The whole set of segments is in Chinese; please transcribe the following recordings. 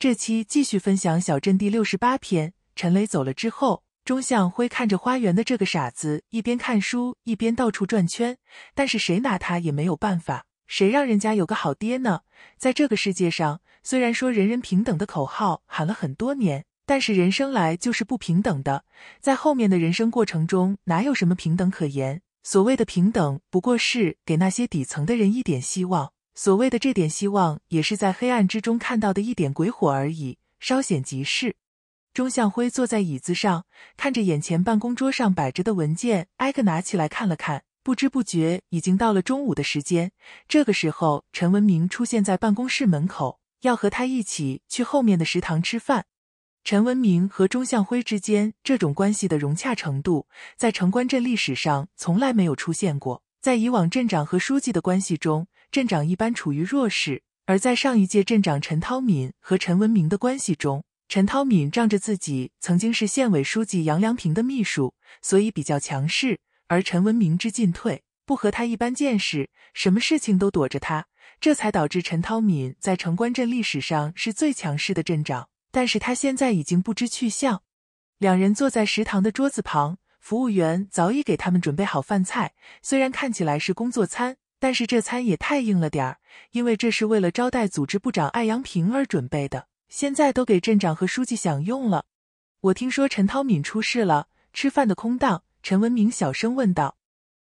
这期继续分享小镇第六十八篇。陈雷走了之后，钟向辉看着花园的这个傻子，一边看书一边到处转圈。但是谁拿他也没有办法，谁让人家有个好爹呢？在这个世界上，虽然说人人平等的口号喊了很多年，但是人生来就是不平等的。在后面的人生过程中，哪有什么平等可言？所谓的平等，不过是给那些底层的人一点希望。所谓的这点希望，也是在黑暗之中看到的一点鬼火而已，稍显即逝。钟向辉坐在椅子上，看着眼前办公桌上摆着的文件，挨个拿起来看了看。不知不觉已经到了中午的时间。这个时候，陈文明出现在办公室门口，要和他一起去后面的食堂吃饭。陈文明和钟向辉之间这种关系的融洽程度，在城关镇历史上从来没有出现过。在以往镇长和书记的关系中。镇长一般处于弱势，而在上一届镇长陈涛敏和陈文明的关系中，陈涛敏仗着自己曾经是县委书记杨良平的秘书，所以比较强势，而陈文明知进退，不和他一般见识，什么事情都躲着他，这才导致陈涛敏在城关镇历史上是最强势的镇长。但是他现在已经不知去向。两人坐在食堂的桌子旁，服务员早已给他们准备好饭菜，虽然看起来是工作餐。但是这餐也太硬了点儿，因为这是为了招待组织部长艾阳平而准备的，现在都给镇长和书记享用了。我听说陈涛敏出事了。吃饭的空档，陈文明小声问道：“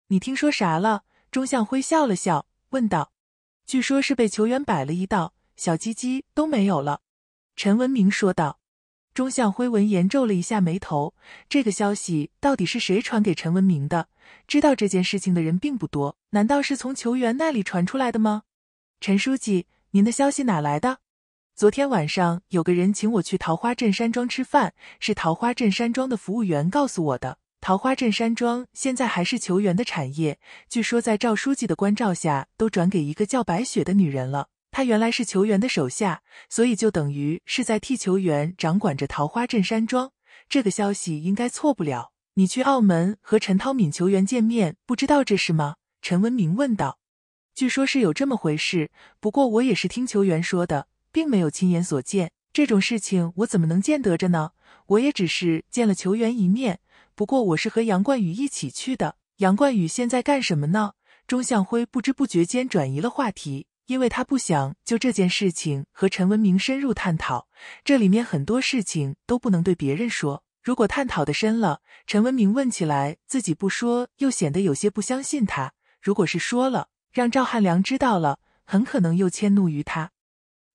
你听说啥了？”钟向辉笑了笑问道：“据说是被球员摆了一道，小鸡鸡都没有了。”陈文明说道。钟向辉闻言皱了一下眉头：“这个消息到底是谁传给陈文明的？知道这件事情的人并不多。”难道是从球员那里传出来的吗？陈书记，您的消息哪来的？昨天晚上有个人请我去桃花镇山庄吃饭，是桃花镇山庄的服务员告诉我的。桃花镇山庄现在还是球员的产业，据说在赵书记的关照下，都转给一个叫白雪的女人了。她原来是球员的手下，所以就等于是在替球员掌管着桃花镇山庄。这个消息应该错不了。你去澳门和陈涛敏球员见面，不知道这事吗？陈文明问道：“据说是有这么回事，不过我也是听球员说的，并没有亲眼所见。这种事情我怎么能见得着呢？我也只是见了球员一面。不过我是和杨冠宇一起去的。杨冠宇现在干什么呢？”钟向辉不知不觉间转移了话题，因为他不想就这件事情和陈文明深入探讨，这里面很多事情都不能对别人说。如果探讨的深了，陈文明问起来，自己不说又显得有些不相信他。如果是说了，让赵汉良知道了，很可能又迁怒于他。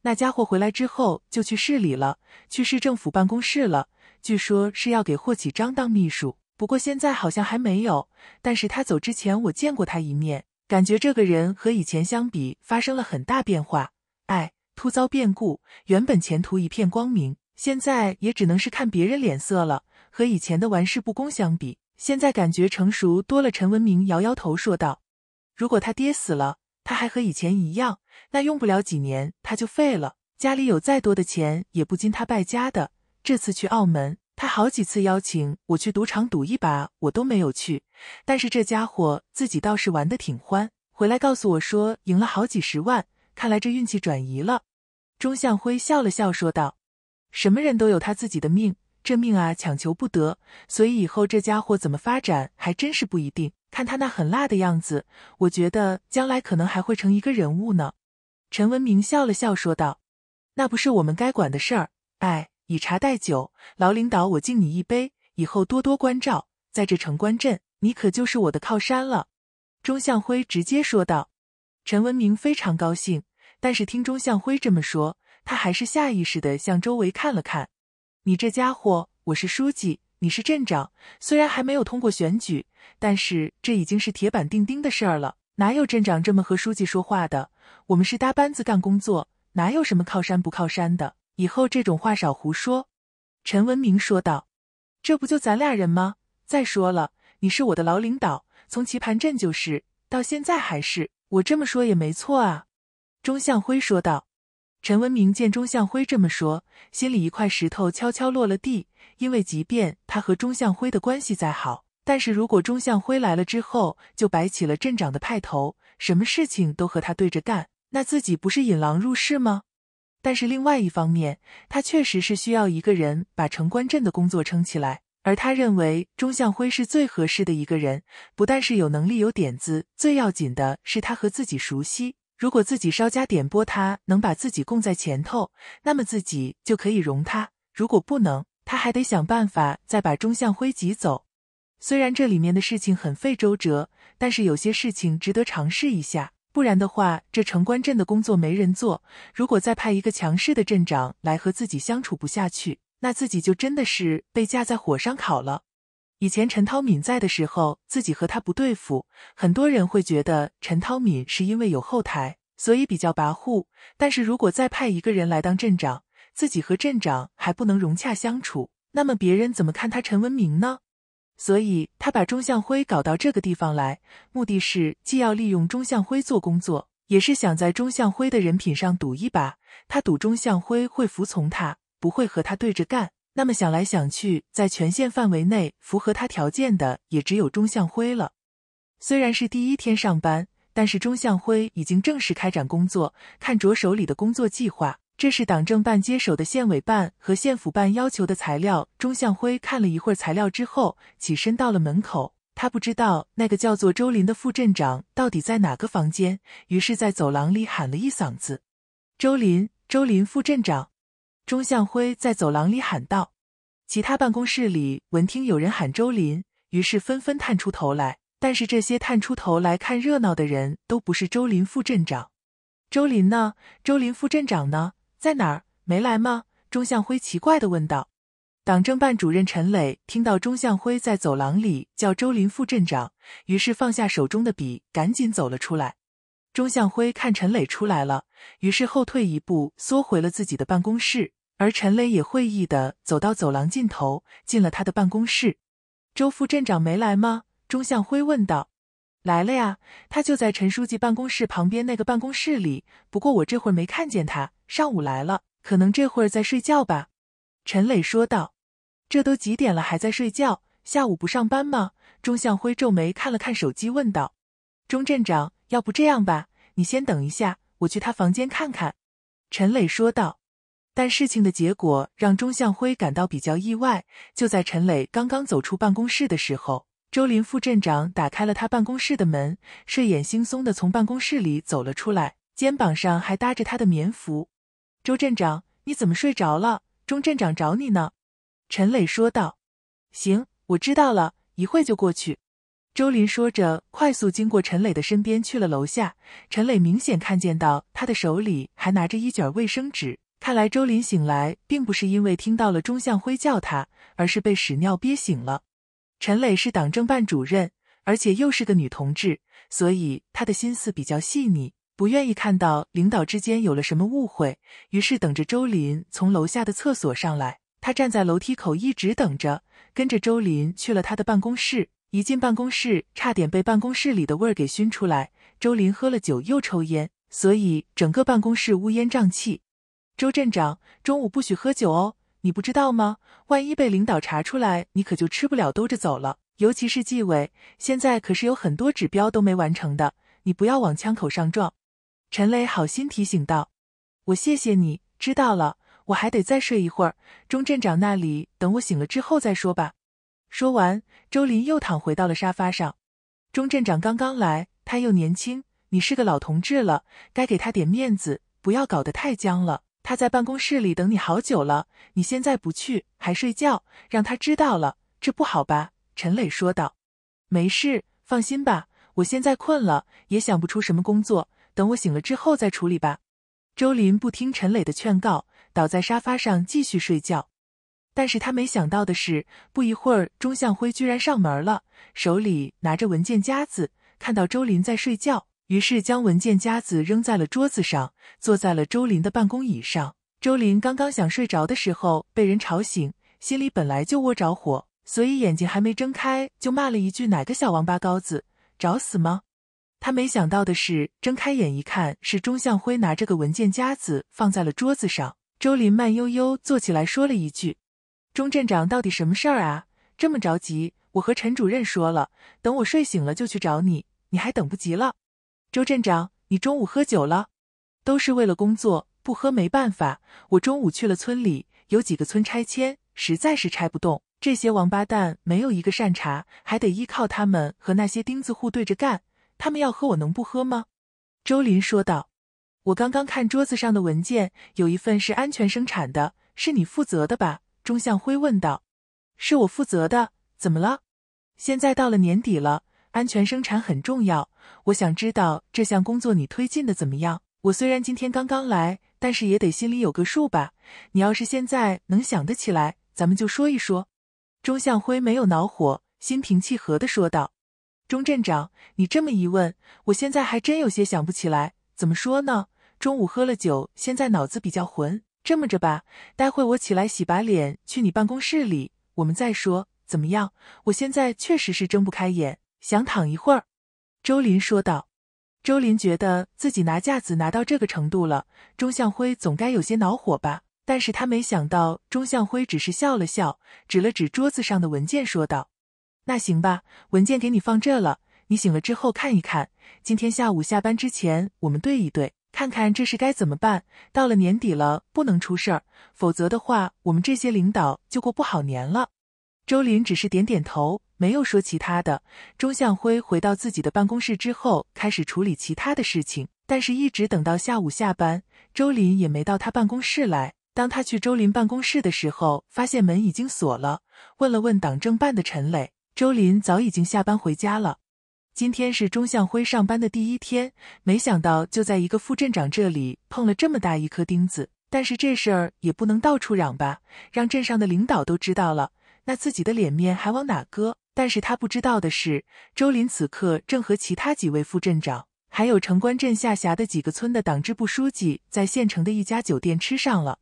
那家伙回来之后就去市里了，去市政府办公室了，据说是要给霍启章当秘书。不过现在好像还没有。但是他走之前，我见过他一面，感觉这个人和以前相比发生了很大变化。哎，突遭变故，原本前途一片光明，现在也只能是看别人脸色了。和以前的玩世不恭相比，现在感觉成熟多了。陈文明摇摇头说道。如果他爹死了，他还和以前一样，那用不了几年他就废了。家里有再多的钱，也不禁他败家的。这次去澳门，他好几次邀请我去赌场赌一把，我都没有去。但是这家伙自己倒是玩的挺欢，回来告诉我说赢了好几十万。看来这运气转移了。钟向辉笑了笑说道：“什么人都有他自己的命，这命啊，强求不得。所以以后这家伙怎么发展，还真是不一定。”看他那狠辣的样子，我觉得将来可能还会成一个人物呢。”陈文明笑了笑说道，“那不是我们该管的事儿。哎，以茶代酒，老领导，我敬你一杯，以后多多关照，在这城关镇，你可就是我的靠山了。”钟向辉直接说道。陈文明非常高兴，但是听钟向辉这么说，他还是下意识的向周围看了看。“你这家伙，我是书记。”你是镇长，虽然还没有通过选举，但是这已经是铁板钉钉的事儿了。哪有镇长这么和书记说话的？我们是搭班子干工作，哪有什么靠山不靠山的？以后这种话少胡说。”陈文明说道，“这不就咱俩人吗？再说了，你是我的老领导，从棋盘镇就是，到现在还是，我这么说也没错啊。”钟向辉说道。陈文明见钟向辉这么说，心里一块石头悄悄落了地。因为即便他和钟向辉的关系再好，但是如果钟向辉来了之后就摆起了镇长的派头，什么事情都和他对着干，那自己不是引狼入室吗？但是另外一方面，他确实是需要一个人把城关镇的工作撑起来，而他认为钟向辉是最合适的一个人，不但是有能力、有点子，最要紧的是他和自己熟悉。如果自己稍加点拨，他能把自己供在前头，那么自己就可以容他；如果不能，他还得想办法再把钟向辉挤走。虽然这里面的事情很费周折，但是有些事情值得尝试一下。不然的话，这城关镇的工作没人做。如果再派一个强势的镇长来和自己相处不下去，那自己就真的是被架在火上烤了。以前陈涛敏在的时候，自己和他不对付，很多人会觉得陈涛敏是因为有后台，所以比较跋扈。但是如果再派一个人来当镇长，自己和镇长还不能融洽相处，那么别人怎么看他陈文明呢？所以他把钟向辉搞到这个地方来，目的是既要利用钟向辉做工作，也是想在钟向辉的人品上赌一把，他赌钟向辉会服从他，不会和他对着干。那么想来想去，在全县范围内符合他条件的也只有钟向辉了。虽然是第一天上班，但是钟向辉已经正式开展工作。看着手里的工作计划，这是党政办接手的县委办和县府办要求的材料。钟向辉看了一会儿材料之后，起身到了门口。他不知道那个叫做周林的副镇长到底在哪个房间，于是，在走廊里喊了一嗓子：“周林，周林，副镇长。”钟向辉在走廊里喊道：“其他办公室里闻听有人喊周林，于是纷纷探出头来。但是这些探出头来看热闹的人都不是周林副镇长。周林呢？周林副镇长呢？在哪儿？没来吗？”钟向辉奇怪地问道。党政办主任陈磊听到钟向辉在走廊里叫周林副镇长，于是放下手中的笔，赶紧走了出来。钟向辉看陈磊出来了，于是后退一步，缩回了自己的办公室。而陈磊也会意的走到走廊尽头，进了他的办公室。周副镇长没来吗？钟向辉问道。来了呀，他就在陈书记办公室旁边那个办公室里，不过我这会儿没看见他。上午来了，可能这会儿在睡觉吧。陈磊说道。这都几点了还在睡觉？下午不上班吗？钟向辉皱眉看了看手机，问道。钟镇长。要不这样吧，你先等一下，我去他房间看看。”陈磊说道。但事情的结果让钟向辉感到比较意外。就在陈磊刚刚走出办公室的时候，周林副镇长打开了他办公室的门，睡眼惺忪的从办公室里走了出来，肩膀上还搭着他的棉服。“周镇长，你怎么睡着了？钟镇长找你呢。”陈磊说道。“行，我知道了，一会就过去。”周林说着，快速经过陈磊的身边，去了楼下。陈磊明显看见到他的手里还拿着一卷卫生纸，看来周林醒来并不是因为听到了钟向辉叫他，而是被屎尿憋醒了。陈磊是党政办主任，而且又是个女同志，所以他的心思比较细腻，不愿意看到领导之间有了什么误会，于是等着周林从楼下的厕所上来。他站在楼梯口一直等着，跟着周林去了他的办公室。一进办公室，差点被办公室里的味儿给熏出来。周林喝了酒又抽烟，所以整个办公室乌烟瘴气。周镇长，中午不许喝酒哦，你不知道吗？万一被领导查出来，你可就吃不了兜着走了。尤其是纪委，现在可是有很多指标都没完成的，你不要往枪口上撞。陈磊好心提醒道：“我谢谢你，知道了。我还得再睡一会儿，钟镇长那里等我醒了之后再说吧。”说完，周林又躺回到了沙发上。钟镇长刚刚来，他又年轻，你是个老同志了，该给他点面子，不要搞得太僵了。他在办公室里等你好久了，你现在不去还睡觉，让他知道了，这不好吧？陈磊说道。没事，放心吧，我现在困了，也想不出什么工作，等我醒了之后再处理吧。周林不听陈磊的劝告，倒在沙发上继续睡觉。但是他没想到的是，不一会儿，钟向辉居然上门了，手里拿着文件夹子。看到周林在睡觉，于是将文件夹子扔在了桌子上，坐在了周林的办公椅上。周林刚刚想睡着的时候，被人吵醒，心里本来就窝着火，所以眼睛还没睁开就骂了一句：“哪个小王八羔子，找死吗？”他没想到的是，睁开眼一看，是钟向辉拿着个文件夹子放在了桌子上。周林慢悠悠坐起来，说了一句。钟镇长到底什么事儿啊？这么着急？我和陈主任说了，等我睡醒了就去找你，你还等不及了？周镇长，你中午喝酒了？都是为了工作，不喝没办法。我中午去了村里，有几个村拆迁，实在是拆不动，这些王八蛋没有一个善茬，还得依靠他们和那些钉子户对着干，他们要喝，我能不喝吗？周林说道。我刚刚看桌子上的文件，有一份是安全生产的，是你负责的吧？钟向辉问道：“是我负责的，怎么了？现在到了年底了，安全生产很重要。我想知道这项工作你推进的怎么样？我虽然今天刚刚来，但是也得心里有个数吧。你要是现在能想得起来，咱们就说一说。”钟向辉没有恼火，心平气和的说道：“钟镇长，你这么一问，我现在还真有些想不起来。怎么说呢？中午喝了酒，现在脑子比较混。”这么着吧，待会我起来洗把脸，去你办公室里，我们再说，怎么样？我现在确实是睁不开眼，想躺一会儿。”周林说道。周林觉得自己拿架子拿到这个程度了，钟向辉总该有些恼火吧？但是他没想到，钟向辉只是笑了笑，指了指桌子上的文件，说道：“那行吧，文件给你放这了，你醒了之后看一看。今天下午下班之前，我们对一对。”看看这事该怎么办？到了年底了，不能出事儿，否则的话，我们这些领导就过不好年了。周林只是点点头，没有说其他的。钟向辉回到自己的办公室之后，开始处理其他的事情，但是一直等到下午下班，周林也没到他办公室来。当他去周林办公室的时候，发现门已经锁了，问了问党政办的陈磊，周林早已经下班回家了。今天是钟向辉上班的第一天，没想到就在一个副镇长这里碰了这么大一颗钉子。但是这事儿也不能到处嚷吧，让镇上的领导都知道了，那自己的脸面还往哪搁？但是他不知道的是，周林此刻正和其他几位副镇长，还有城关镇下辖的几个村的党支部书记，在县城的一家酒店吃上了。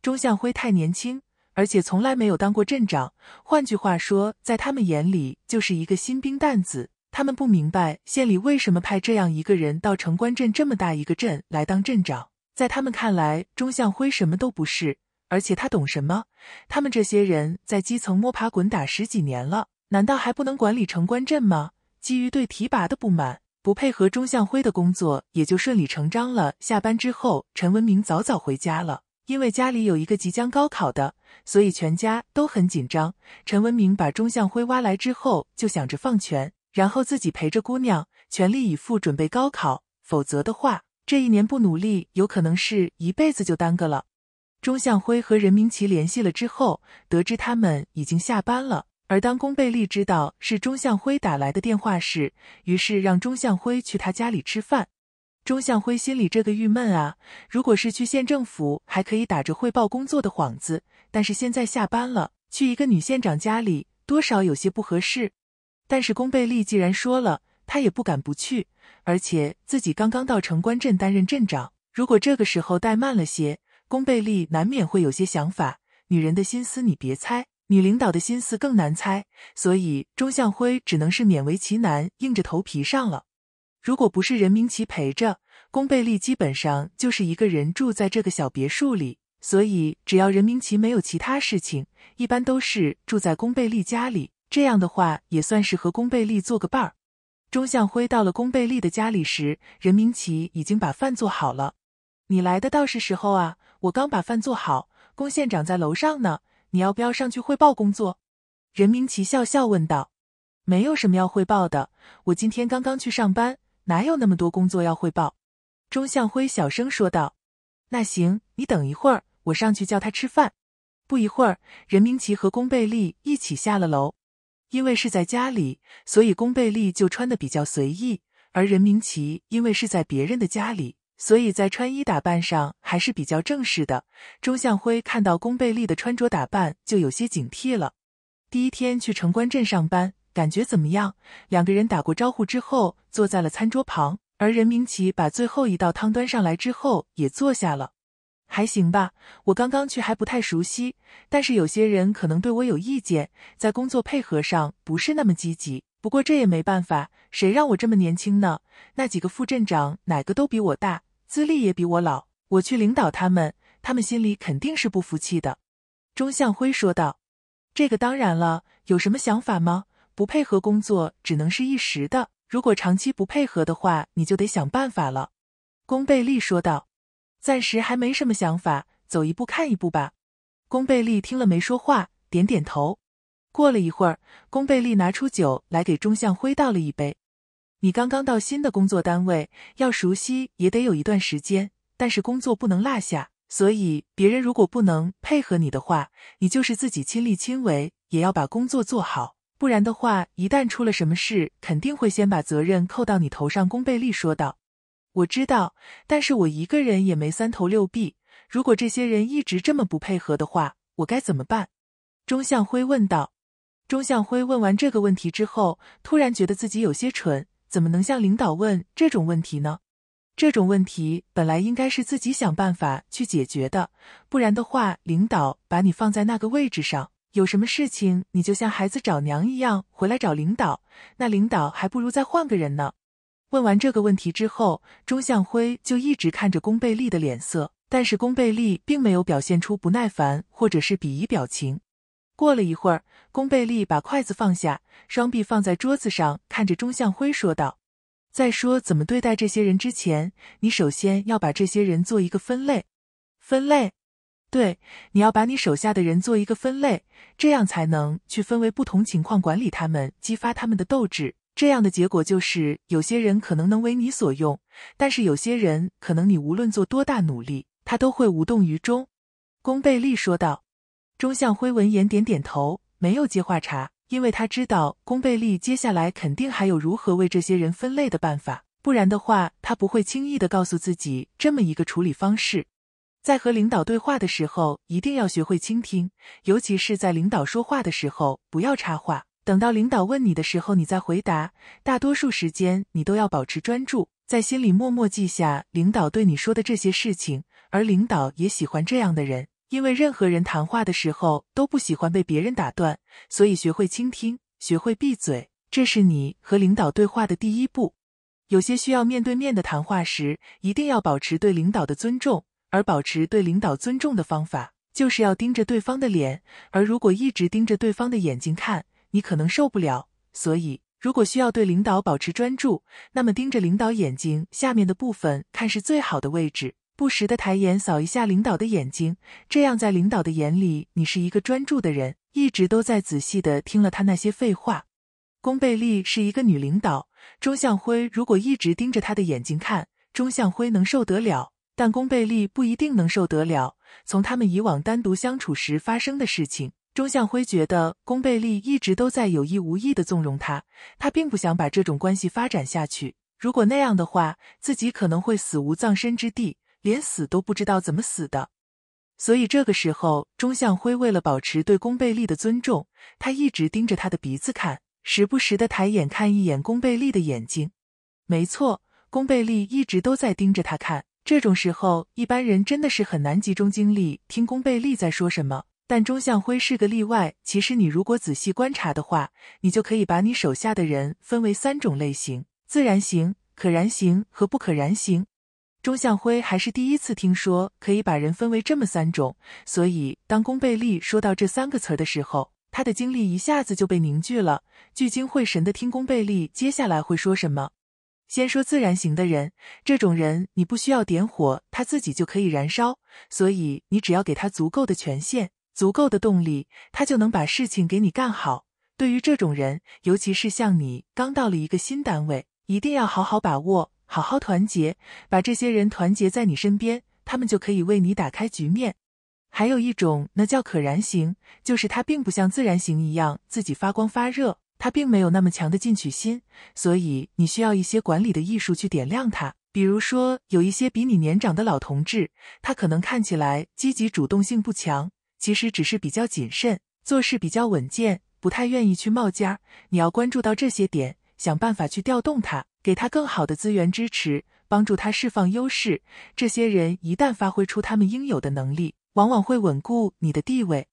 钟向辉太年轻，而且从来没有当过镇长，换句话说，在他们眼里就是一个新兵蛋子。他们不明白县里为什么派这样一个人到城关镇这么大一个镇来当镇长，在他们看来，钟向辉什么都不是，而且他懂什么？他们这些人在基层摸爬滚打十几年了，难道还不能管理城关镇吗？基于对提拔的不满，不配合钟向辉的工作也就顺理成章了。下班之后，陈文明早早回家了，因为家里有一个即将高考的，所以全家都很紧张。陈文明把钟向辉挖来之后，就想着放权。然后自己陪着姑娘全力以赴准备高考，否则的话，这一年不努力，有可能是一辈子就耽搁了。钟向辉和任明奇联系了之后，得知他们已经下班了。而当龚贝利知道是钟向辉打来的电话时，于是让钟向辉去他家里吃饭。钟向辉心里这个郁闷啊！如果是去县政府，还可以打着汇报工作的幌子，但是现在下班了，去一个女县长家里，多少有些不合适。但是宫贝利既然说了，他也不敢不去。而且自己刚刚到城关镇担任镇长，如果这个时候怠慢了些，宫贝利难免会有些想法。女人的心思你别猜，女领导的心思更难猜。所以钟向辉只能是勉为其难，硬着头皮上了。如果不是任明奇陪着，宫贝利基本上就是一个人住在这个小别墅里。所以只要任明奇没有其他事情，一般都是住在宫贝利家里。这样的话也算是和龚贝利做个伴儿。钟向辉到了龚贝利的家里时，任明奇已经把饭做好了。你来的倒是时候啊，我刚把饭做好，龚县长在楼上呢，你要不要上去汇报工作？任明奇笑笑问道：“没有什么要汇报的，我今天刚刚去上班，哪有那么多工作要汇报？”钟向辉小声说道：“那行，你等一会儿，我上去叫他吃饭。”不一会儿，任明奇和龚贝利一起下了楼。因为是在家里，所以龚贝利就穿的比较随意，而任明奇因为是在别人的家里，所以在穿衣打扮上还是比较正式的。钟向辉看到龚贝利的穿着打扮就有些警惕了。第一天去城关镇上班，感觉怎么样？两个人打过招呼之后，坐在了餐桌旁，而任明奇把最后一道汤端上来之后，也坐下了。还行吧，我刚刚去还不太熟悉，但是有些人可能对我有意见，在工作配合上不是那么积极。不过这也没办法，谁让我这么年轻呢？那几个副镇长哪个都比我大，资历也比我老，我去领导他们，他们心里肯定是不服气的。”钟向辉说道。“这个当然了，有什么想法吗？不配合工作只能是一时的，如果长期不配合的话，你就得想办法了。”龚贝利说道。暂时还没什么想法，走一步看一步吧。宫贝利听了没说话，点点头。过了一会儿，宫贝利拿出酒来给钟向辉倒了一杯。你刚刚到新的工作单位，要熟悉也得有一段时间，但是工作不能落下。所以，别人如果不能配合你的话，你就是自己亲力亲为，也要把工作做好。不然的话，一旦出了什么事，肯定会先把责任扣到你头上。宫贝利说道。我知道，但是我一个人也没三头六臂。如果这些人一直这么不配合的话，我该怎么办？钟向辉问道。钟向辉问完这个问题之后，突然觉得自己有些蠢，怎么能向领导问这种问题呢？这种问题本来应该是自己想办法去解决的，不然的话，领导把你放在那个位置上，有什么事情你就像孩子找娘一样回来找领导，那领导还不如再换个人呢。问完这个问题之后，钟向辉就一直看着宫贝利的脸色，但是宫贝利并没有表现出不耐烦或者是鄙夷表情。过了一会儿，宫贝利把筷子放下，双臂放在桌子上，看着钟向辉说道：“再说怎么对待这些人之前，你首先要把这些人做一个分类。分类，对，你要把你手下的人做一个分类，这样才能去分为不同情况管理他们，激发他们的斗志。”这样的结果就是，有些人可能能为你所用，但是有些人可能你无论做多大努力，他都会无动于衷。”宫贝利说道。钟向辉闻言点点头，没有接话茬，因为他知道宫贝利接下来肯定还有如何为这些人分类的办法，不然的话，他不会轻易的告诉自己这么一个处理方式。在和领导对话的时候，一定要学会倾听，尤其是在领导说话的时候，不要插话。等到领导问你的时候，你再回答。大多数时间你都要保持专注，在心里默默记下领导对你说的这些事情。而领导也喜欢这样的人，因为任何人谈话的时候都不喜欢被别人打断，所以学会倾听，学会闭嘴，这是你和领导对话的第一步。有些需要面对面的谈话时，一定要保持对领导的尊重。而保持对领导尊重的方法，就是要盯着对方的脸。而如果一直盯着对方的眼睛看。你可能受不了，所以如果需要对领导保持专注，那么盯着领导眼睛下面的部分看是最好的位置。不时的抬眼扫一下领导的眼睛，这样在领导的眼里，你是一个专注的人，一直都在仔细的听了他那些废话。宫贝丽是一个女领导，钟向辉如果一直盯着她的眼睛看，钟向辉能受得了，但宫贝丽不一定能受得了。从他们以往单独相处时发生的事情。钟向辉觉得宫贝利一直都在有意无意的纵容他，他并不想把这种关系发展下去。如果那样的话，自己可能会死无葬身之地，连死都不知道怎么死的。所以这个时候，钟向辉为了保持对宫贝利的尊重，他一直盯着他的鼻子看，时不时的抬眼看一眼宫贝利的眼睛。没错，宫贝利一直都在盯着他看。这种时候，一般人真的是很难集中精力听宫贝利在说什么。但钟向辉是个例外。其实你如果仔细观察的话，你就可以把你手下的人分为三种类型：自然型、可燃型和不可燃型。钟向辉还是第一次听说可以把人分为这么三种，所以当龚贝利说到这三个词的时候，他的精力一下子就被凝聚了，聚精会神地听龚贝利接下来会说什么。先说自然型的人，这种人你不需要点火，他自己就可以燃烧，所以你只要给他足够的权限。足够的动力，他就能把事情给你干好。对于这种人，尤其是像你刚到了一个新单位，一定要好好把握，好好团结，把这些人团结在你身边，他们就可以为你打开局面。还有一种，那叫可燃型，就是他并不像自然型一样自己发光发热，他并没有那么强的进取心，所以你需要一些管理的艺术去点亮他。比如说，有一些比你年长的老同志，他可能看起来积极主动性不强。其实只是比较谨慎，做事比较稳健，不太愿意去冒尖儿。你要关注到这些点，想办法去调动他，给他更好的资源支持，帮助他释放优势。这些人一旦发挥出他们应有的能力，往往会稳固你的地位。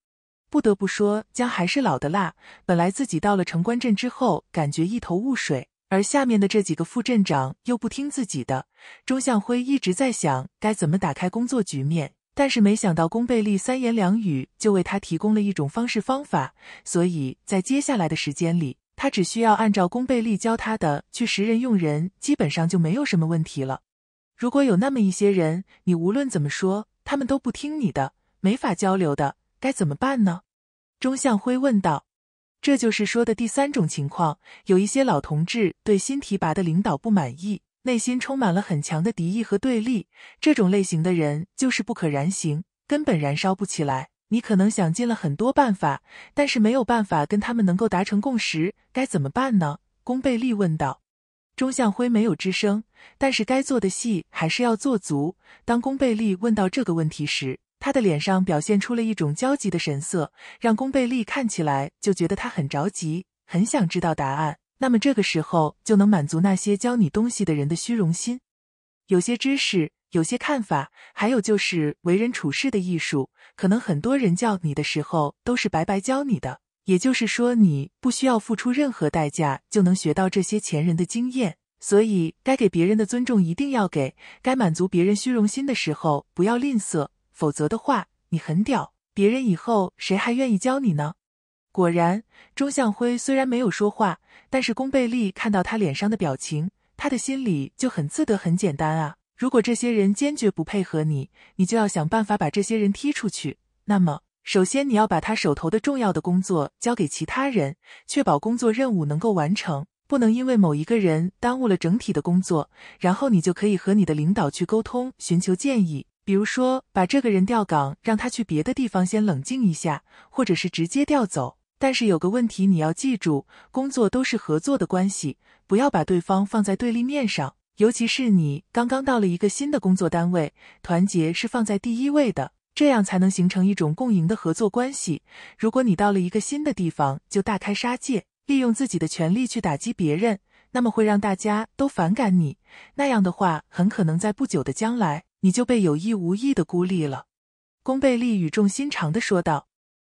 不得不说，姜还是老的辣。本来自己到了城关镇之后，感觉一头雾水，而下面的这几个副镇长又不听自己的。钟向辉一直在想，该怎么打开工作局面。但是没想到，龚贝利三言两语就为他提供了一种方式方法，所以在接下来的时间里，他只需要按照龚贝利教他的去识人用人，基本上就没有什么问题了。如果有那么一些人，你无论怎么说，他们都不听你的，没法交流的，该怎么办呢？钟向辉问道。这就是说的第三种情况，有一些老同志对新提拔的领导不满意。内心充满了很强的敌意和对立，这种类型的人就是不可燃型，根本燃烧不起来。你可能想尽了很多办法，但是没有办法跟他们能够达成共识，该怎么办呢？宫贝利问道。钟向辉没有吱声，但是该做的戏还是要做足。当宫贝利问到这个问题时，他的脸上表现出了一种焦急的神色，让宫贝利看起来就觉得他很着急，很想知道答案。那么这个时候就能满足那些教你东西的人的虚荣心。有些知识，有些看法，还有就是为人处事的艺术。可能很多人教你的时候都是白白教你的，也就是说你不需要付出任何代价就能学到这些前人的经验。所以该给别人的尊重一定要给，该满足别人虚荣心的时候不要吝啬，否则的话你很屌，别人以后谁还愿意教你呢？果然，钟向辉虽然没有说话，但是宫贝利看到他脸上的表情，他的心里就很自得。很简单啊，如果这些人坚决不配合你，你就要想办法把这些人踢出去。那么，首先你要把他手头的重要的工作交给其他人，确保工作任务能够完成，不能因为某一个人耽误了整体的工作。然后，你就可以和你的领导去沟通，寻求建议，比如说把这个人调岗，让他去别的地方先冷静一下，或者是直接调走。但是有个问题，你要记住，工作都是合作的关系，不要把对方放在对立面上。尤其是你刚刚到了一个新的工作单位，团结是放在第一位的，这样才能形成一种共赢的合作关系。如果你到了一个新的地方就大开杀戒，利用自己的权利去打击别人，那么会让大家都反感你。那样的话，很可能在不久的将来，你就被有意无意的孤立了。”宫贝利语重心长的说道。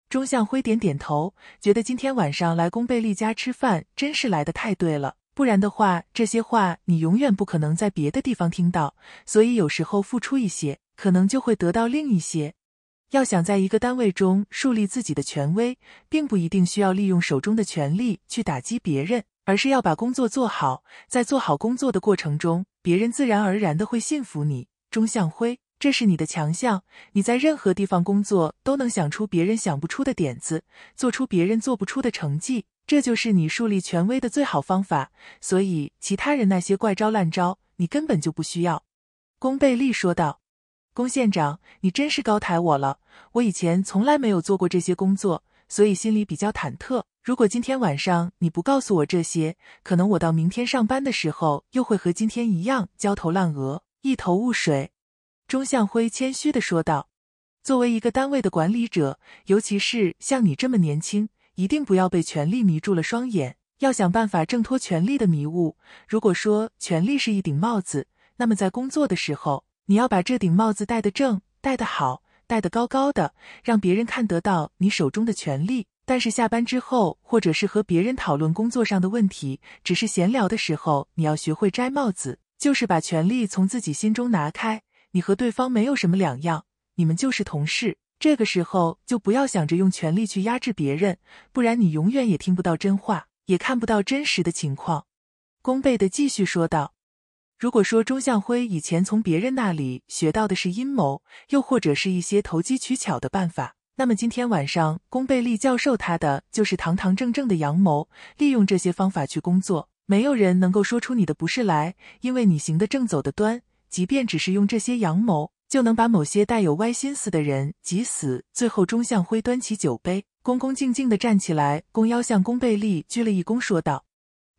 钟向辉点点头，觉得今天晚上来龚贝利家吃饭真是来的太对了。不然的话，这些话你永远不可能在别的地方听到。所以有时候付出一些，可能就会得到另一些。要想在一个单位中树立自己的权威，并不一定需要利用手中的权力去打击别人，而是要把工作做好，在做好工作的过程中，别人自然而然的会信服你。钟向辉。这是你的强项，你在任何地方工作都能想出别人想不出的点子，做出别人做不出的成绩。这就是你树立权威的最好方法。所以，其他人那些怪招烂招，你根本就不需要。”龚贝利说道。“龚县长，你真是高抬我了。我以前从来没有做过这些工作，所以心里比较忐忑。如果今天晚上你不告诉我这些，可能我到明天上班的时候又会和今天一样焦头烂额，一头雾水。”钟向辉谦虚的说道：“作为一个单位的管理者，尤其是像你这么年轻，一定不要被权力迷住了双眼，要想办法挣脱权力的迷雾。如果说权力是一顶帽子，那么在工作的时候，你要把这顶帽子戴得正、戴得好、戴得高高的，让别人看得到你手中的权力。但是下班之后，或者是和别人讨论工作上的问题，只是闲聊的时候，你要学会摘帽子，就是把权力从自己心中拿开。”你和对方没有什么两样，你们就是同事。这个时候就不要想着用权力去压制别人，不然你永远也听不到真话，也看不到真实的情况。宫贝的继续说道：“如果说钟向辉以前从别人那里学到的是阴谋，又或者是一些投机取巧的办法，那么今天晚上宫贝利教授他的就是堂堂正正的阳谋，利用这些方法去工作。没有人能够说出你的不是来，因为你行得正，走得端。”即便只是用这些阳谋，就能把某些带有歪心思的人挤死。最后，钟向辉端起酒杯，恭恭敬敬地站起来，弓腰向龚贝利鞠了一躬，说道：“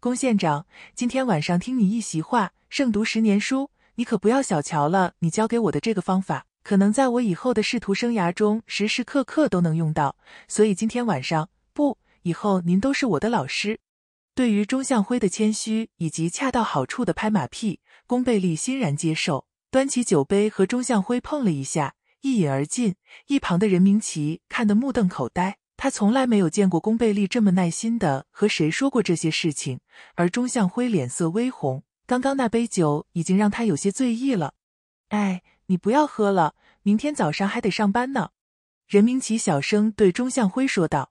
龚县长，今天晚上听你一席话，胜读十年书。你可不要小瞧了你教给我的这个方法，可能在我以后的仕途生涯中，时时刻刻都能用到。所以今天晚上，不，以后您都是我的老师。”对于钟向辉的谦虚以及恰到好处的拍马屁。宫贝利欣然接受，端起酒杯和钟向辉碰了一下，一饮而尽。一旁的任明奇看得目瞪口呆，他从来没有见过宫贝利这么耐心的和谁说过这些事情。而钟向辉脸色微红，刚刚那杯酒已经让他有些醉意了。哎，你不要喝了，明天早上还得上班呢。任明奇小声对钟向辉说道。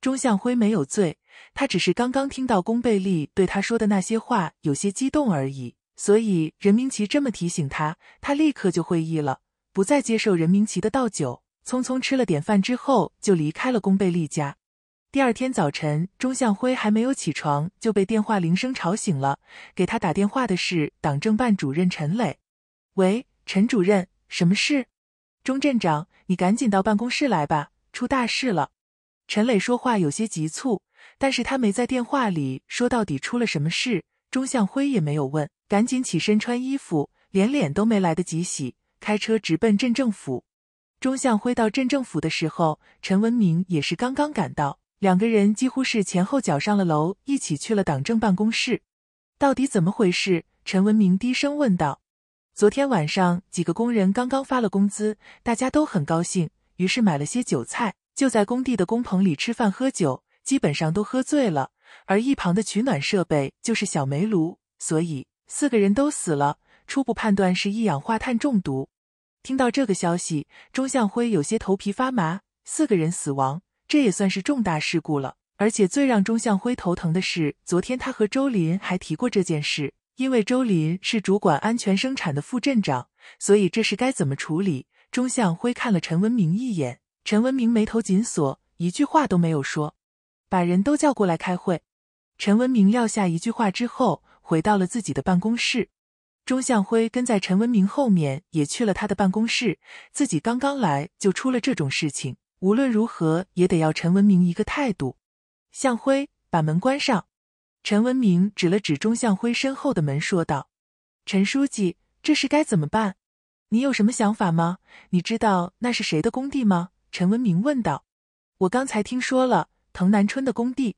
钟向辉没有醉，他只是刚刚听到龚贝利对他说的那些话有些激动而已。所以任明奇这么提醒他，他立刻就会意了，不再接受任明奇的倒酒。匆匆吃了点饭之后，就离开了龚贝利家。第二天早晨，钟向辉还没有起床，就被电话铃声吵醒了。给他打电话的是党政办主任陈磊。喂，陈主任，什么事？钟镇长，你赶紧到办公室来吧，出大事了。陈磊说话有些急促，但是他没在电话里说到底出了什么事，钟向辉也没有问。赶紧起身穿衣服，连脸都没来得及洗，开车直奔镇政府。钟向辉到镇政府的时候，陈文明也是刚刚赶到，两个人几乎是前后脚上了楼，一起去了党政办公室。到底怎么回事？陈文明低声问道。昨天晚上几个工人刚刚发了工资，大家都很高兴，于是买了些酒菜，就在工地的工棚里吃饭喝酒，基本上都喝醉了。而一旁的取暖设备就是小煤炉，所以。四个人都死了，初步判断是一氧化碳中毒。听到这个消息，钟向辉有些头皮发麻。四个人死亡，这也算是重大事故了。而且最让钟向辉头疼的是，昨天他和周林还提过这件事，因为周林是主管安全生产的副镇长，所以这事该怎么处理？钟向辉看了陈文明一眼，陈文明眉头紧锁，一句话都没有说。把人都叫过来开会。陈文明撂下一句话之后。回到了自己的办公室，钟向辉跟在陈文明后面也去了他的办公室。自己刚刚来就出了这种事情，无论如何也得要陈文明一个态度。向辉，把门关上。陈文明指了指钟向辉身后的门，说道：“陈书记，这事该怎么办？你有什么想法吗？你知道那是谁的工地吗？”陈文明问道：“我刚才听说了，滕南春的工地。”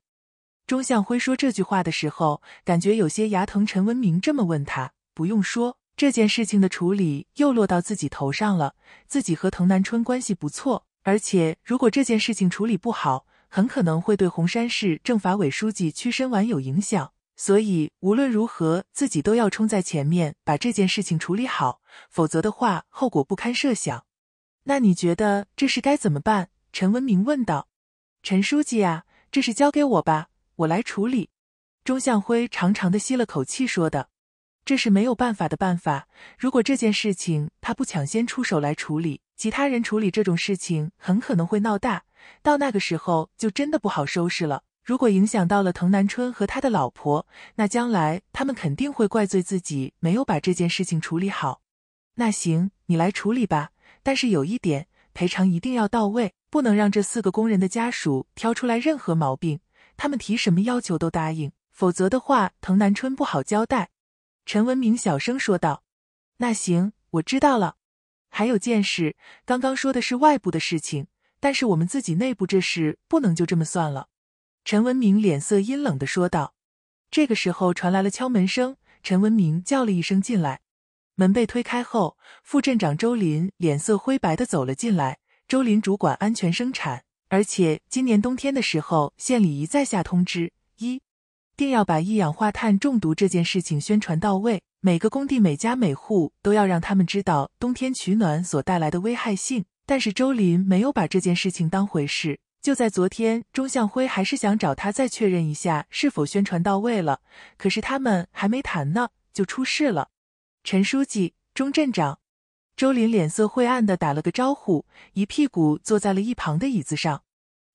钟向辉说这句话的时候，感觉有些牙疼。陈文明这么问他，不用说，这件事情的处理又落到自己头上了。自己和滕南春关系不错，而且如果这件事情处理不好，很可能会对红山市政法委书记屈申完有影响。所以无论如何，自己都要冲在前面，把这件事情处理好，否则的话，后果不堪设想。那你觉得这事该怎么办？陈文明问道。陈书记啊，这事交给我吧。我来处理，钟向辉长长的吸了口气，说的，这是没有办法的办法。如果这件事情他不抢先出手来处理，其他人处理这种事情很可能会闹大，到那个时候就真的不好收拾了。如果影响到了藤南春和他的老婆，那将来他们肯定会怪罪自己没有把这件事情处理好。那行，你来处理吧，但是有一点，赔偿一定要到位，不能让这四个工人的家属挑出来任何毛病。他们提什么要求都答应，否则的话，滕南春不好交代。”陈文明小声说道。“那行，我知道了。还有件事，刚刚说的是外部的事情，但是我们自己内部这事不能就这么算了。”陈文明脸色阴冷的说道。这个时候传来了敲门声，陈文明叫了一声进来。门被推开后，副镇长周林脸色灰白的走了进来。周林主管安全生产。而且今年冬天的时候，县里一再下通知，一定要把一氧化碳中毒这件事情宣传到位，每个工地、每家每户都要让他们知道冬天取暖所带来的危害性。但是周林没有把这件事情当回事。就在昨天，钟向辉还是想找他再确认一下是否宣传到位了，可是他们还没谈呢，就出事了。陈书记、钟镇长。周林脸色晦暗的打了个招呼，一屁股坐在了一旁的椅子上。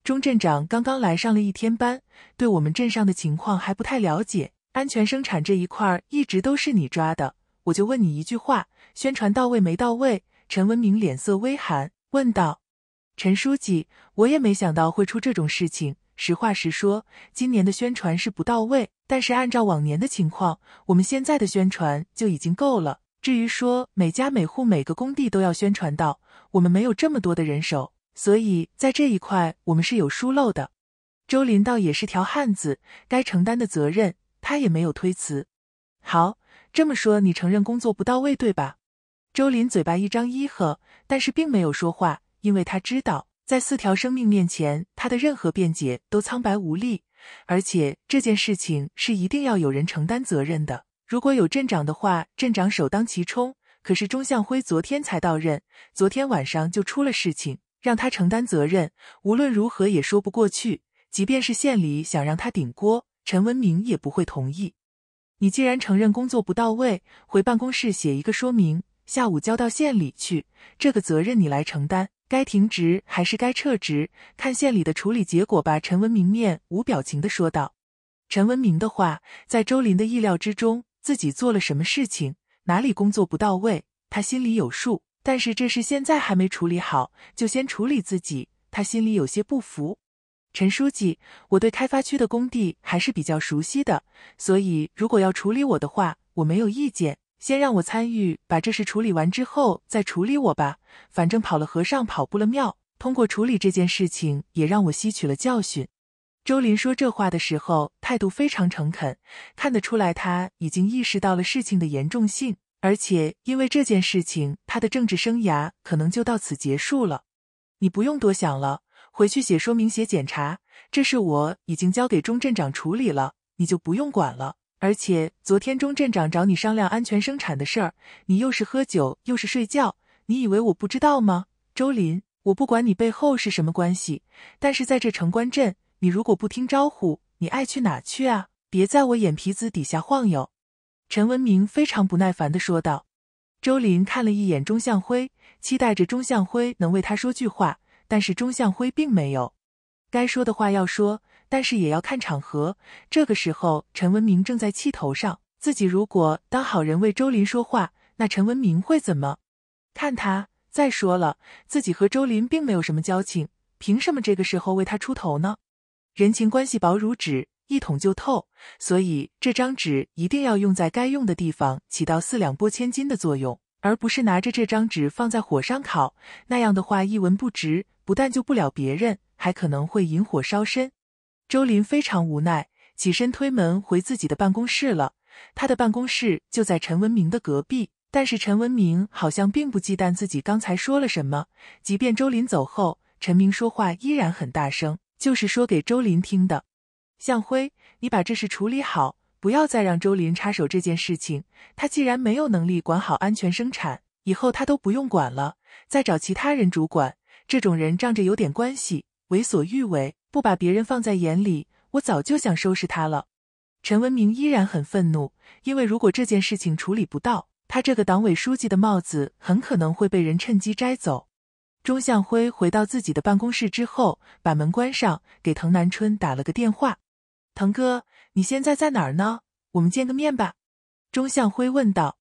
钟镇长刚刚来上了一天班，对我们镇上的情况还不太了解。安全生产这一块一直都是你抓的，我就问你一句话，宣传到位没到位？陈文明脸色微寒，问道：“陈书记，我也没想到会出这种事情。实话实说，今年的宣传是不到位，但是按照往年的情况，我们现在的宣传就已经够了。”至于说每家每户、每个工地都要宣传到，我们没有这么多的人手，所以在这一块我们是有疏漏的。周林倒也是条汉子，该承担的责任他也没有推辞。好，这么说你承认工作不到位对吧？周林嘴巴一张一合，但是并没有说话，因为他知道在四条生命面前，他的任何辩解都苍白无力，而且这件事情是一定要有人承担责任的。如果有镇长的话，镇长首当其冲。可是钟向辉昨天才到任，昨天晚上就出了事情，让他承担责任，无论如何也说不过去。即便是县里想让他顶锅，陈文明也不会同意。你既然承认工作不到位，回办公室写一个说明，下午交到县里去，这个责任你来承担。该停职还是该撤职，看县里的处理结果吧。陈文明面无表情的说道。陈文明的话在周林的意料之中。自己做了什么事情，哪里工作不到位，他心里有数。但是这事现在还没处理好，就先处理自己，他心里有些不服。陈书记，我对开发区的工地还是比较熟悉的，所以如果要处理我的话，我没有意见。先让我参与，把这事处理完之后再处理我吧。反正跑了和尚跑不了庙，通过处理这件事情，也让我吸取了教训。周林说这话的时候。态度非常诚恳，看得出来他已经意识到了事情的严重性，而且因为这件事情，他的政治生涯可能就到此结束了。你不用多想了，回去写说明，写检查。这事我已经交给钟镇长处理了，你就不用管了。而且昨天钟镇长找你商量安全生产的事儿，你又是喝酒又是睡觉，你以为我不知道吗？周林，我不管你背后是什么关系，但是在这城关镇，你如果不听招呼。你爱去哪去啊！别在我眼皮子底下晃悠。”陈文明非常不耐烦的说道。周林看了一眼钟向辉，期待着钟向辉能为他说句话，但是钟向辉并没有。该说的话要说，但是也要看场合。这个时候，陈文明正在气头上，自己如果当好人为周林说话，那陈文明会怎么看他？再说了，自己和周林并没有什么交情，凭什么这个时候为他出头呢？人情关系薄如纸，一捅就透，所以这张纸一定要用在该用的地方，起到四两拨千斤的作用，而不是拿着这张纸放在火上烤，那样的话一文不值，不但救不了别人，还可能会引火烧身。周林非常无奈，起身推门回自己的办公室了。他的办公室就在陈文明的隔壁，但是陈文明好像并不忌惮自己刚才说了什么，即便周林走后，陈明说话依然很大声。就是说给周林听的，向辉，你把这事处理好，不要再让周林插手这件事情。他既然没有能力管好安全生产，以后他都不用管了，再找其他人主管。这种人仗着有点关系，为所欲为，不把别人放在眼里。我早就想收拾他了。陈文明依然很愤怒，因为如果这件事情处理不到，他这个党委书记的帽子很可能会被人趁机摘走。钟向辉回到自己的办公室之后，把门关上，给藤南春打了个电话：“藤哥，你现在在哪儿呢？我们见个面吧。”钟向辉问道：“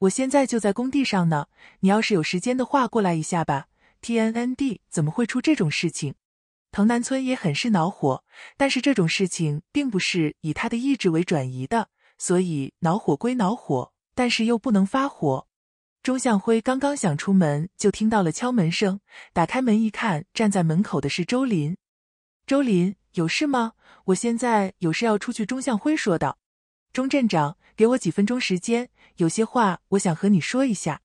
我现在就在工地上呢。你要是有时间的话，过来一下吧。”T N N D 怎么会出这种事情？藤南春也很是恼火，但是这种事情并不是以他的意志为转移的，所以恼火归恼火，但是又不能发火。钟向辉刚刚想出门，就听到了敲门声。打开门一看，站在门口的是周林。周林，有事吗？我现在有事要出去。”钟向辉说道。“钟镇长，给我几分钟时间，有些话我想和你说一下。”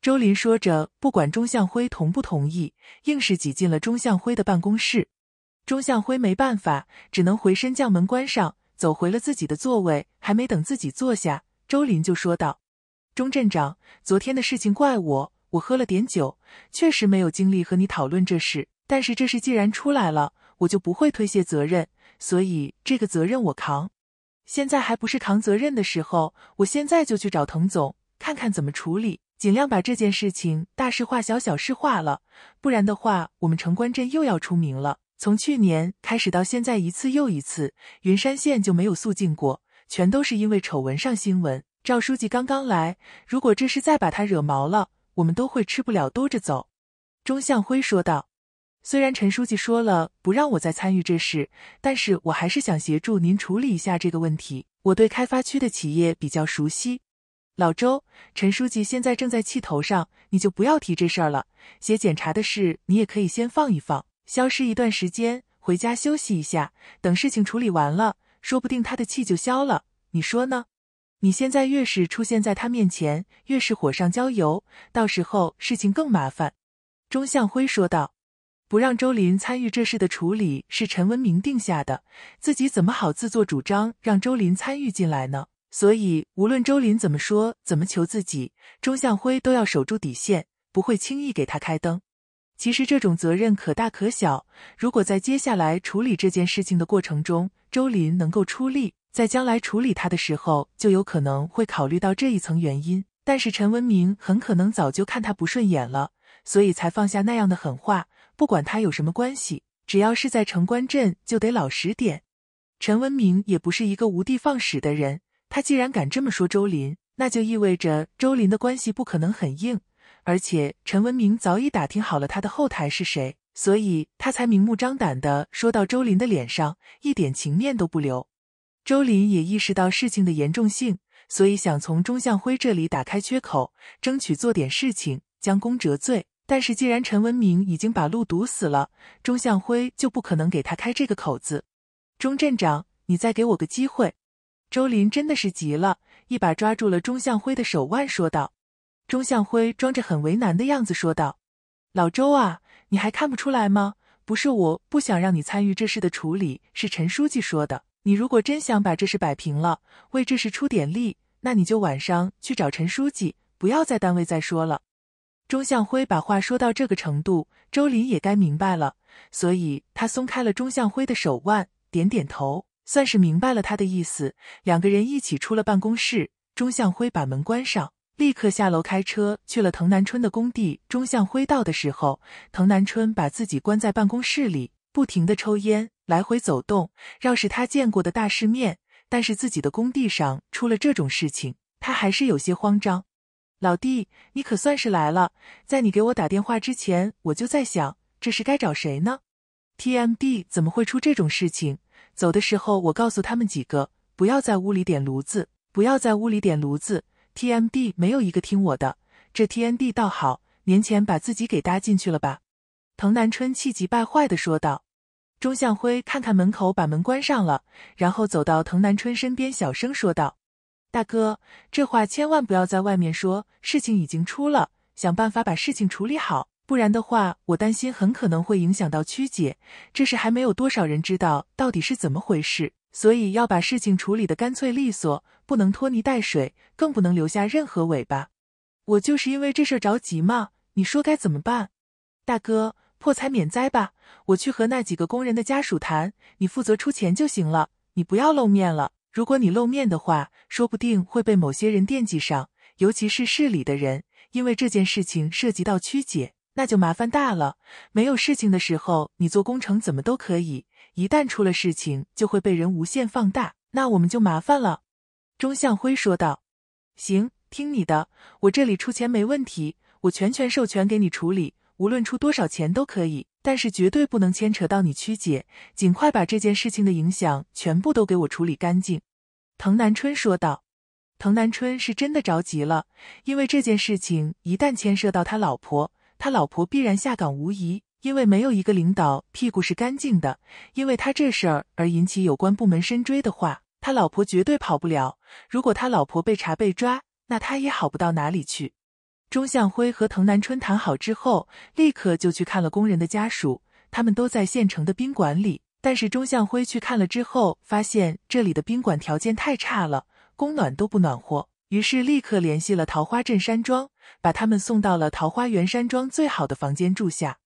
周林说着，不管钟向辉同不同意，硬是挤进了钟向辉的办公室。钟向辉没办法，只能回身将门关上，走回了自己的座位。还没等自己坐下，周林就说道。钟镇长，昨天的事情怪我，我喝了点酒，确实没有精力和你讨论这事。但是这事既然出来了，我就不会推卸责任，所以这个责任我扛。现在还不是扛责任的时候，我现在就去找滕总，看看怎么处理，尽量把这件事情大事化小，小事化了。不然的话，我们城关镇又要出名了。从去年开始到现在，一次又一次，云山县就没有肃静过，全都是因为丑闻上新闻。赵书记刚刚来，如果这事再把他惹毛了，我们都会吃不了兜着走。”钟向辉说道，“虽然陈书记说了不让我再参与这事，但是我还是想协助您处理一下这个问题。我对开发区的企业比较熟悉。”老周，陈书记现在正在气头上，你就不要提这事儿了。写检查的事你也可以先放一放，消失一段时间，回家休息一下。等事情处理完了，说不定他的气就消了。你说呢？你现在越是出现在他面前，越是火上浇油，到时候事情更麻烦。”钟向辉说道，“不让周林参与这事的处理是陈文明定下的，自己怎么好自作主张让周林参与进来呢？所以无论周林怎么说、怎么求自己，钟向辉都要守住底线，不会轻易给他开灯。其实这种责任可大可小，如果在接下来处理这件事情的过程中，周林能够出力。在将来处理他的时候，就有可能会考虑到这一层原因。但是陈文明很可能早就看他不顺眼了，所以才放下那样的狠话。不管他有什么关系，只要是在城关镇，就得老实点。陈文明也不是一个无地放矢的人，他既然敢这么说周林，那就意味着周林的关系不可能很硬。而且陈文明早已打听好了他的后台是谁，所以他才明目张胆的说到周林的脸上，一点情面都不留。周林也意识到事情的严重性，所以想从钟向辉这里打开缺口，争取做点事情，将功折罪。但是既然陈文明已经把路堵死了，钟向辉就不可能给他开这个口子。钟镇长，你再给我个机会！周林真的是急了，一把抓住了钟向辉的手腕，说道：“钟向辉，装着很为难的样子说道：老周啊，你还看不出来吗？不是我不想让你参与这事的处理，是陈书记说的。”你如果真想把这事摆平了，为这事出点力，那你就晚上去找陈书记，不要在单位再说了。钟向辉把话说到这个程度，周林也该明白了，所以他松开了钟向辉的手腕，点点头，算是明白了他的意思。两个人一起出了办公室，钟向辉把门关上，立刻下楼开车去了滕南春的工地。钟向辉到的时候，滕南春把自己关在办公室里，不停的抽烟。来回走动，绕是他见过的大世面，但是自己的工地上出了这种事情，他还是有些慌张。老弟，你可算是来了，在你给我打电话之前，我就在想，这是该找谁呢？TMD 怎么会出这种事情？走的时候，我告诉他们几个，不要在屋里点炉子，不要在屋里点炉子。TMD 没有一个听我的，这 TMD 倒好，年前把自己给搭进去了吧？滕南春气急败坏的说道。钟向辉看看门口，把门关上了，然后走到藤南春身边，小声说道：“大哥，这话千万不要在外面说。事情已经出了，想办法把事情处理好，不然的话，我担心很可能会影响到曲姐。这事还没有多少人知道到底是怎么回事，所以要把事情处理的干脆利索，不能拖泥带水，更不能留下任何尾巴。我就是因为这事着急嘛，你说该怎么办，大哥？”破财免灾吧，我去和那几个工人的家属谈，你负责出钱就行了，你不要露面了。如果你露面的话，说不定会被某些人惦记上，尤其是市里的人，因为这件事情涉及到曲解，那就麻烦大了。没有事情的时候，你做工程怎么都可以，一旦出了事情，就会被人无限放大，那我们就麻烦了。”钟向辉说道，“行，听你的，我这里出钱没问题，我全权授权给你处理。”无论出多少钱都可以，但是绝对不能牵扯到你曲解，尽快把这件事情的影响全部都给我处理干净。”藤南春说道。藤南春是真的着急了，因为这件事情一旦牵涉到他老婆，他老婆必然下岗无疑。因为没有一个领导屁股是干净的，因为他这事儿而引起有关部门深追的话，他老婆绝对跑不了。如果他老婆被查被抓，那他也好不到哪里去。钟向辉和滕南春谈好之后，立刻就去看了工人的家属，他们都在县城的宾馆里。但是钟向辉去看了之后，发现这里的宾馆条件太差了，供暖都不暖和。于是立刻联系了桃花镇山庄，把他们送到了桃花源山庄最好的房间住下。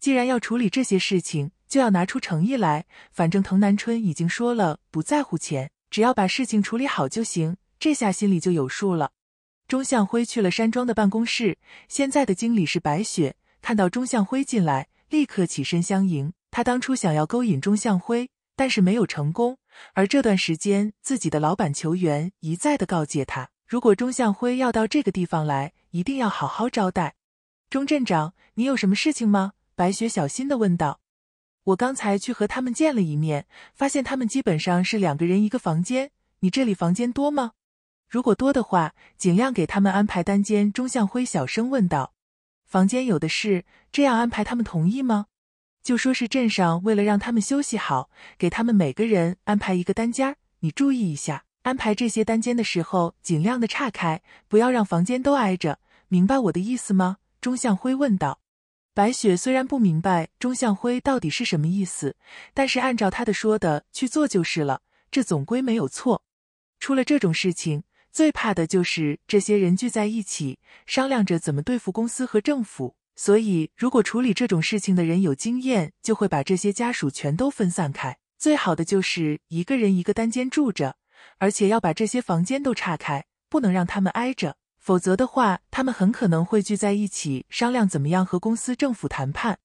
既然要处理这些事情，就要拿出诚意来。反正滕南春已经说了不在乎钱，只要把事情处理好就行。这下心里就有数了。钟向辉去了山庄的办公室，现在的经理是白雪。看到钟向辉进来，立刻起身相迎。他当初想要勾引钟向辉，但是没有成功。而这段时间，自己的老板球员一再的告诫他，如果钟向辉要到这个地方来，一定要好好招待。钟镇长，你有什么事情吗？白雪小心的问道。我刚才去和他们见了一面，发现他们基本上是两个人一个房间。你这里房间多吗？如果多的话，尽量给他们安排单间。钟向辉小声问道：“房间有的是，这样安排他们同意吗？”就说是镇上为了让他们休息好，给他们每个人安排一个单间儿。你注意一下，安排这些单间的时候，尽量的岔开，不要让房间都挨着。明白我的意思吗？”钟向辉问道。白雪虽然不明白钟向辉到底是什么意思，但是按照他的说的去做就是了，这总归没有错。出了这种事情。最怕的就是这些人聚在一起商量着怎么对付公司和政府，所以如果处理这种事情的人有经验，就会把这些家属全都分散开。最好的就是一个人一个单间住着，而且要把这些房间都岔开，不能让他们挨着，否则的话，他们很可能会聚在一起商量怎么样和公司、政府谈判。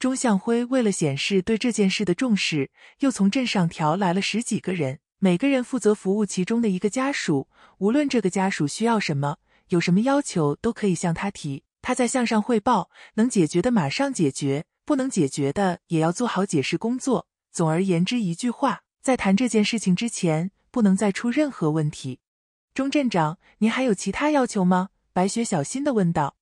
钟向辉为了显示对这件事的重视，又从镇上调来了十几个人。每个人负责服务其中的一个家属，无论这个家属需要什么，有什么要求，都可以向他提，他在向上汇报。能解决的马上解决，不能解决的也要做好解释工作。总而言之，一句话，在谈这件事情之前，不能再出任何问题。钟镇长，您还有其他要求吗？白雪小心的问道。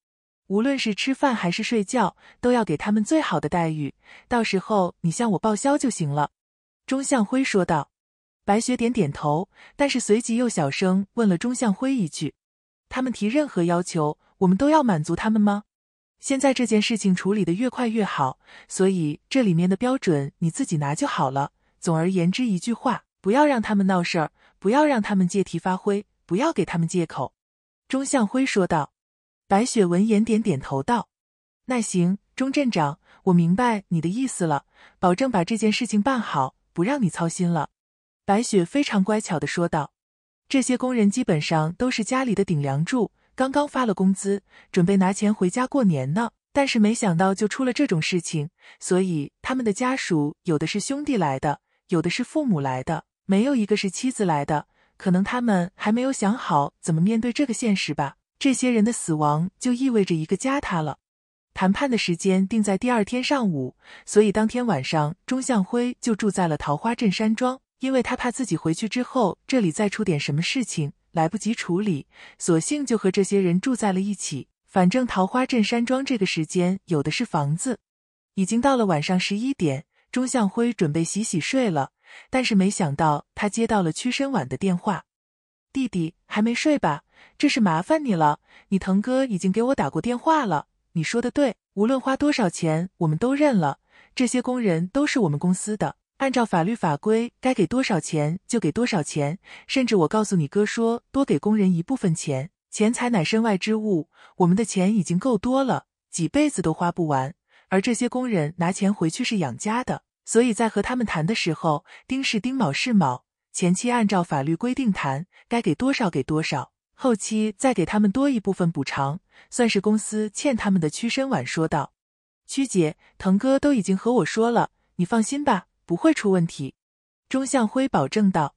无论是吃饭还是睡觉，都要给他们最好的待遇，到时候你向我报销就行了。钟向辉说道。白雪点点头，但是随即又小声问了钟向辉一句：“他们提任何要求，我们都要满足他们吗？”“现在这件事情处理的越快越好，所以这里面的标准你自己拿就好了。”“总而言之，一句话，不要让他们闹事儿，不要让他们借题发挥，不要给他们借口。”钟向辉说道。白雪闻言点点头道：“那行，钟镇长，我明白你的意思了，保证把这件事情办好，不让你操心了。”白雪非常乖巧的说道：“这些工人基本上都是家里的顶梁柱，刚刚发了工资，准备拿钱回家过年呢。但是没想到就出了这种事情，所以他们的家属有的是兄弟来的，有的是父母来的，没有一个是妻子来的。可能他们还没有想好怎么面对这个现实吧。这些人的死亡就意味着一个家塌了。谈判的时间定在第二天上午，所以当天晚上钟向辉就住在了桃花镇山庄。”因为他怕自己回去之后，这里再出点什么事情，来不及处理，索性就和这些人住在了一起。反正桃花镇山庄这个时间有的是房子。已经到了晚上十一点，钟向辉准备洗洗睡了，但是没想到他接到了屈身晚的电话：“弟弟还没睡吧？这是麻烦你了。你腾哥已经给我打过电话了。你说的对，无论花多少钱，我们都认了。这些工人都是我们公司的。”按照法律法规，该给多少钱就给多少钱。甚至我告诉你哥说，多给工人一部分钱。钱财乃身外之物，我们的钱已经够多了，几辈子都花不完。而这些工人拿钱回去是养家的，所以在和他们谈的时候，丁是丁，卯是卯。前期按照法律规定谈，该给多少给多少。后期再给他们多一部分补偿，算是公司欠他们的。屈申晚说道：“屈姐，腾哥都已经和我说了，你放心吧。”不会出问题，钟向辉保证道。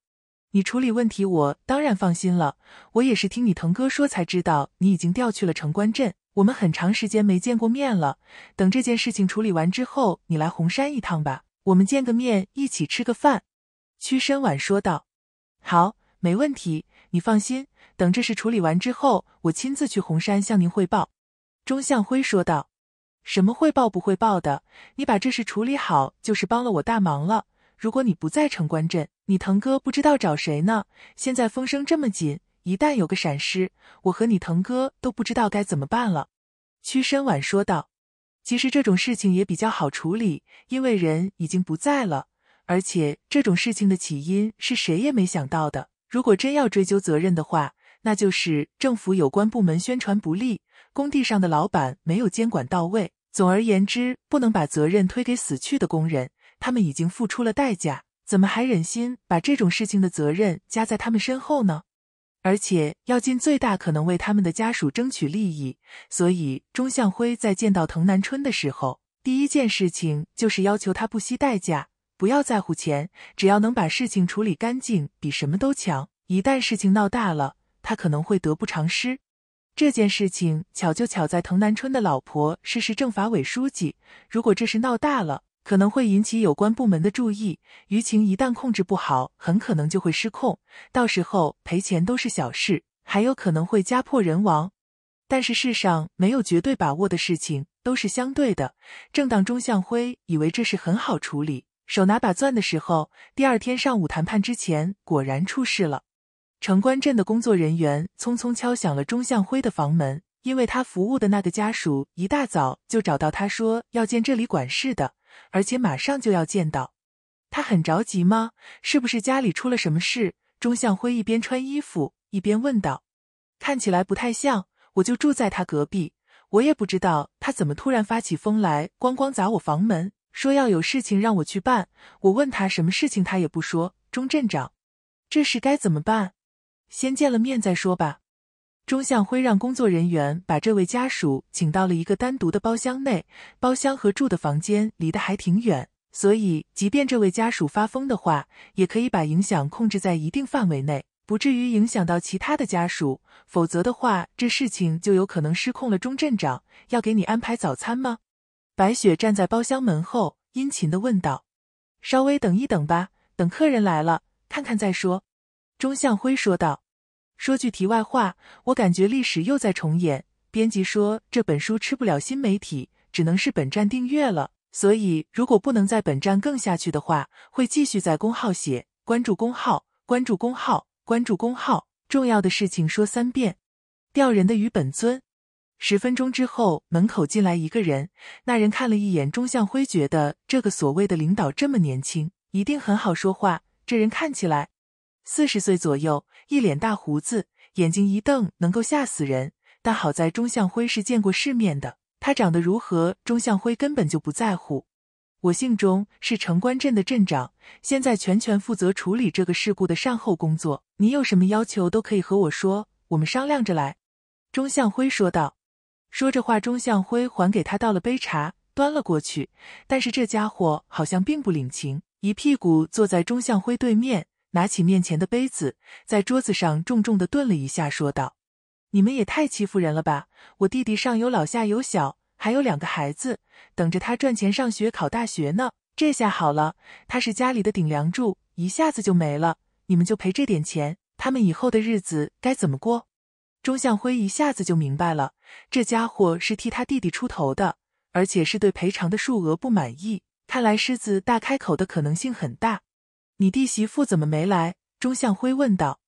你处理问题，我当然放心了。我也是听你腾哥说才知道你已经调去了城关镇。我们很长时间没见过面了，等这件事情处理完之后，你来红山一趟吧，我们见个面，一起吃个饭。屈申婉说道。好，没问题，你放心。等这事处理完之后，我亲自去红山向您汇报。钟向辉说道。什么汇报不汇报的？你把这事处理好，就是帮了我大忙了。如果你不在城关镇，你腾哥不知道找谁呢。现在风声这么紧，一旦有个闪失，我和你腾哥都不知道该怎么办了。”屈身婉说道，“其实这种事情也比较好处理，因为人已经不在了，而且这种事情的起因是谁也没想到的。如果真要追究责任的话，那就是政府有关部门宣传不力，工地上的老板没有监管到位。”总而言之，不能把责任推给死去的工人，他们已经付出了代价，怎么还忍心把这种事情的责任加在他们身后呢？而且要尽最大可能为他们的家属争取利益。所以，钟向辉在见到藤南春的时候，第一件事情就是要求他不惜代价，不要在乎钱，只要能把事情处理干净，比什么都强。一旦事情闹大了，他可能会得不偿失。这件事情巧就巧在滕南春的老婆是市政法委书记，如果这事闹大了，可能会引起有关部门的注意，舆情一旦控制不好，很可能就会失控，到时候赔钱都是小事，还有可能会家破人亡。但是世上没有绝对把握的事情，都是相对的。正当钟向辉以为这事很好处理，手拿把钻的时候，第二天上午谈判之前，果然出事了。城关镇的工作人员匆匆敲响了钟向辉的房门，因为他服务的那个家属一大早就找到他说要见这里管事的，而且马上就要见到。他很着急吗？是不是家里出了什么事？钟向辉一边穿衣服一边问道。看起来不太像，我就住在他隔壁，我也不知道他怎么突然发起疯来，咣咣砸我房门，说要有事情让我去办。我问他什么事情，他也不说。钟镇长，这事该怎么办？先见了面再说吧。钟向辉让工作人员把这位家属请到了一个单独的包厢内，包厢和住的房间离得还挺远，所以即便这位家属发疯的话，也可以把影响控制在一定范围内，不至于影响到其他的家属。否则的话，这事情就有可能失控了。钟镇长要给你安排早餐吗？白雪站在包厢门后，殷勤的问道。稍微等一等吧，等客人来了，看看再说。钟向辉说道：“说句题外话，我感觉历史又在重演。”编辑说：“这本书吃不了新媒体，只能是本站订阅了。所以如果不能在本站更下去的话，会继续在公号写。关注公号，关注公号，关注公号。重要的事情说三遍。”钓人的鱼本尊。十分钟之后，门口进来一个人。那人看了一眼钟向辉，觉得这个所谓的领导这么年轻，一定很好说话。这人看起来。四十岁左右，一脸大胡子，眼睛一瞪能够吓死人。但好在钟向辉是见过世面的，他长得如何，钟向辉根本就不在乎。我姓钟，是城关镇的镇长，现在全权负责处理这个事故的善后工作。你有什么要求都可以和我说，我们商量着来。”钟向辉说道。说着话，钟向辉还给他倒了杯茶，端了过去。但是这家伙好像并不领情，一屁股坐在钟向辉对面。拿起面前的杯子，在桌子上重重的顿了一下，说道：“你们也太欺负人了吧！我弟弟上有老下有小，还有两个孩子等着他赚钱上学考大学呢。这下好了，他是家里的顶梁柱，一下子就没了，你们就赔这点钱，他们以后的日子该怎么过？”钟向辉一下子就明白了，这家伙是替他弟弟出头的，而且是对赔偿的数额不满意，看来狮子大开口的可能性很大。你弟媳妇怎么没来？钟向辉问道。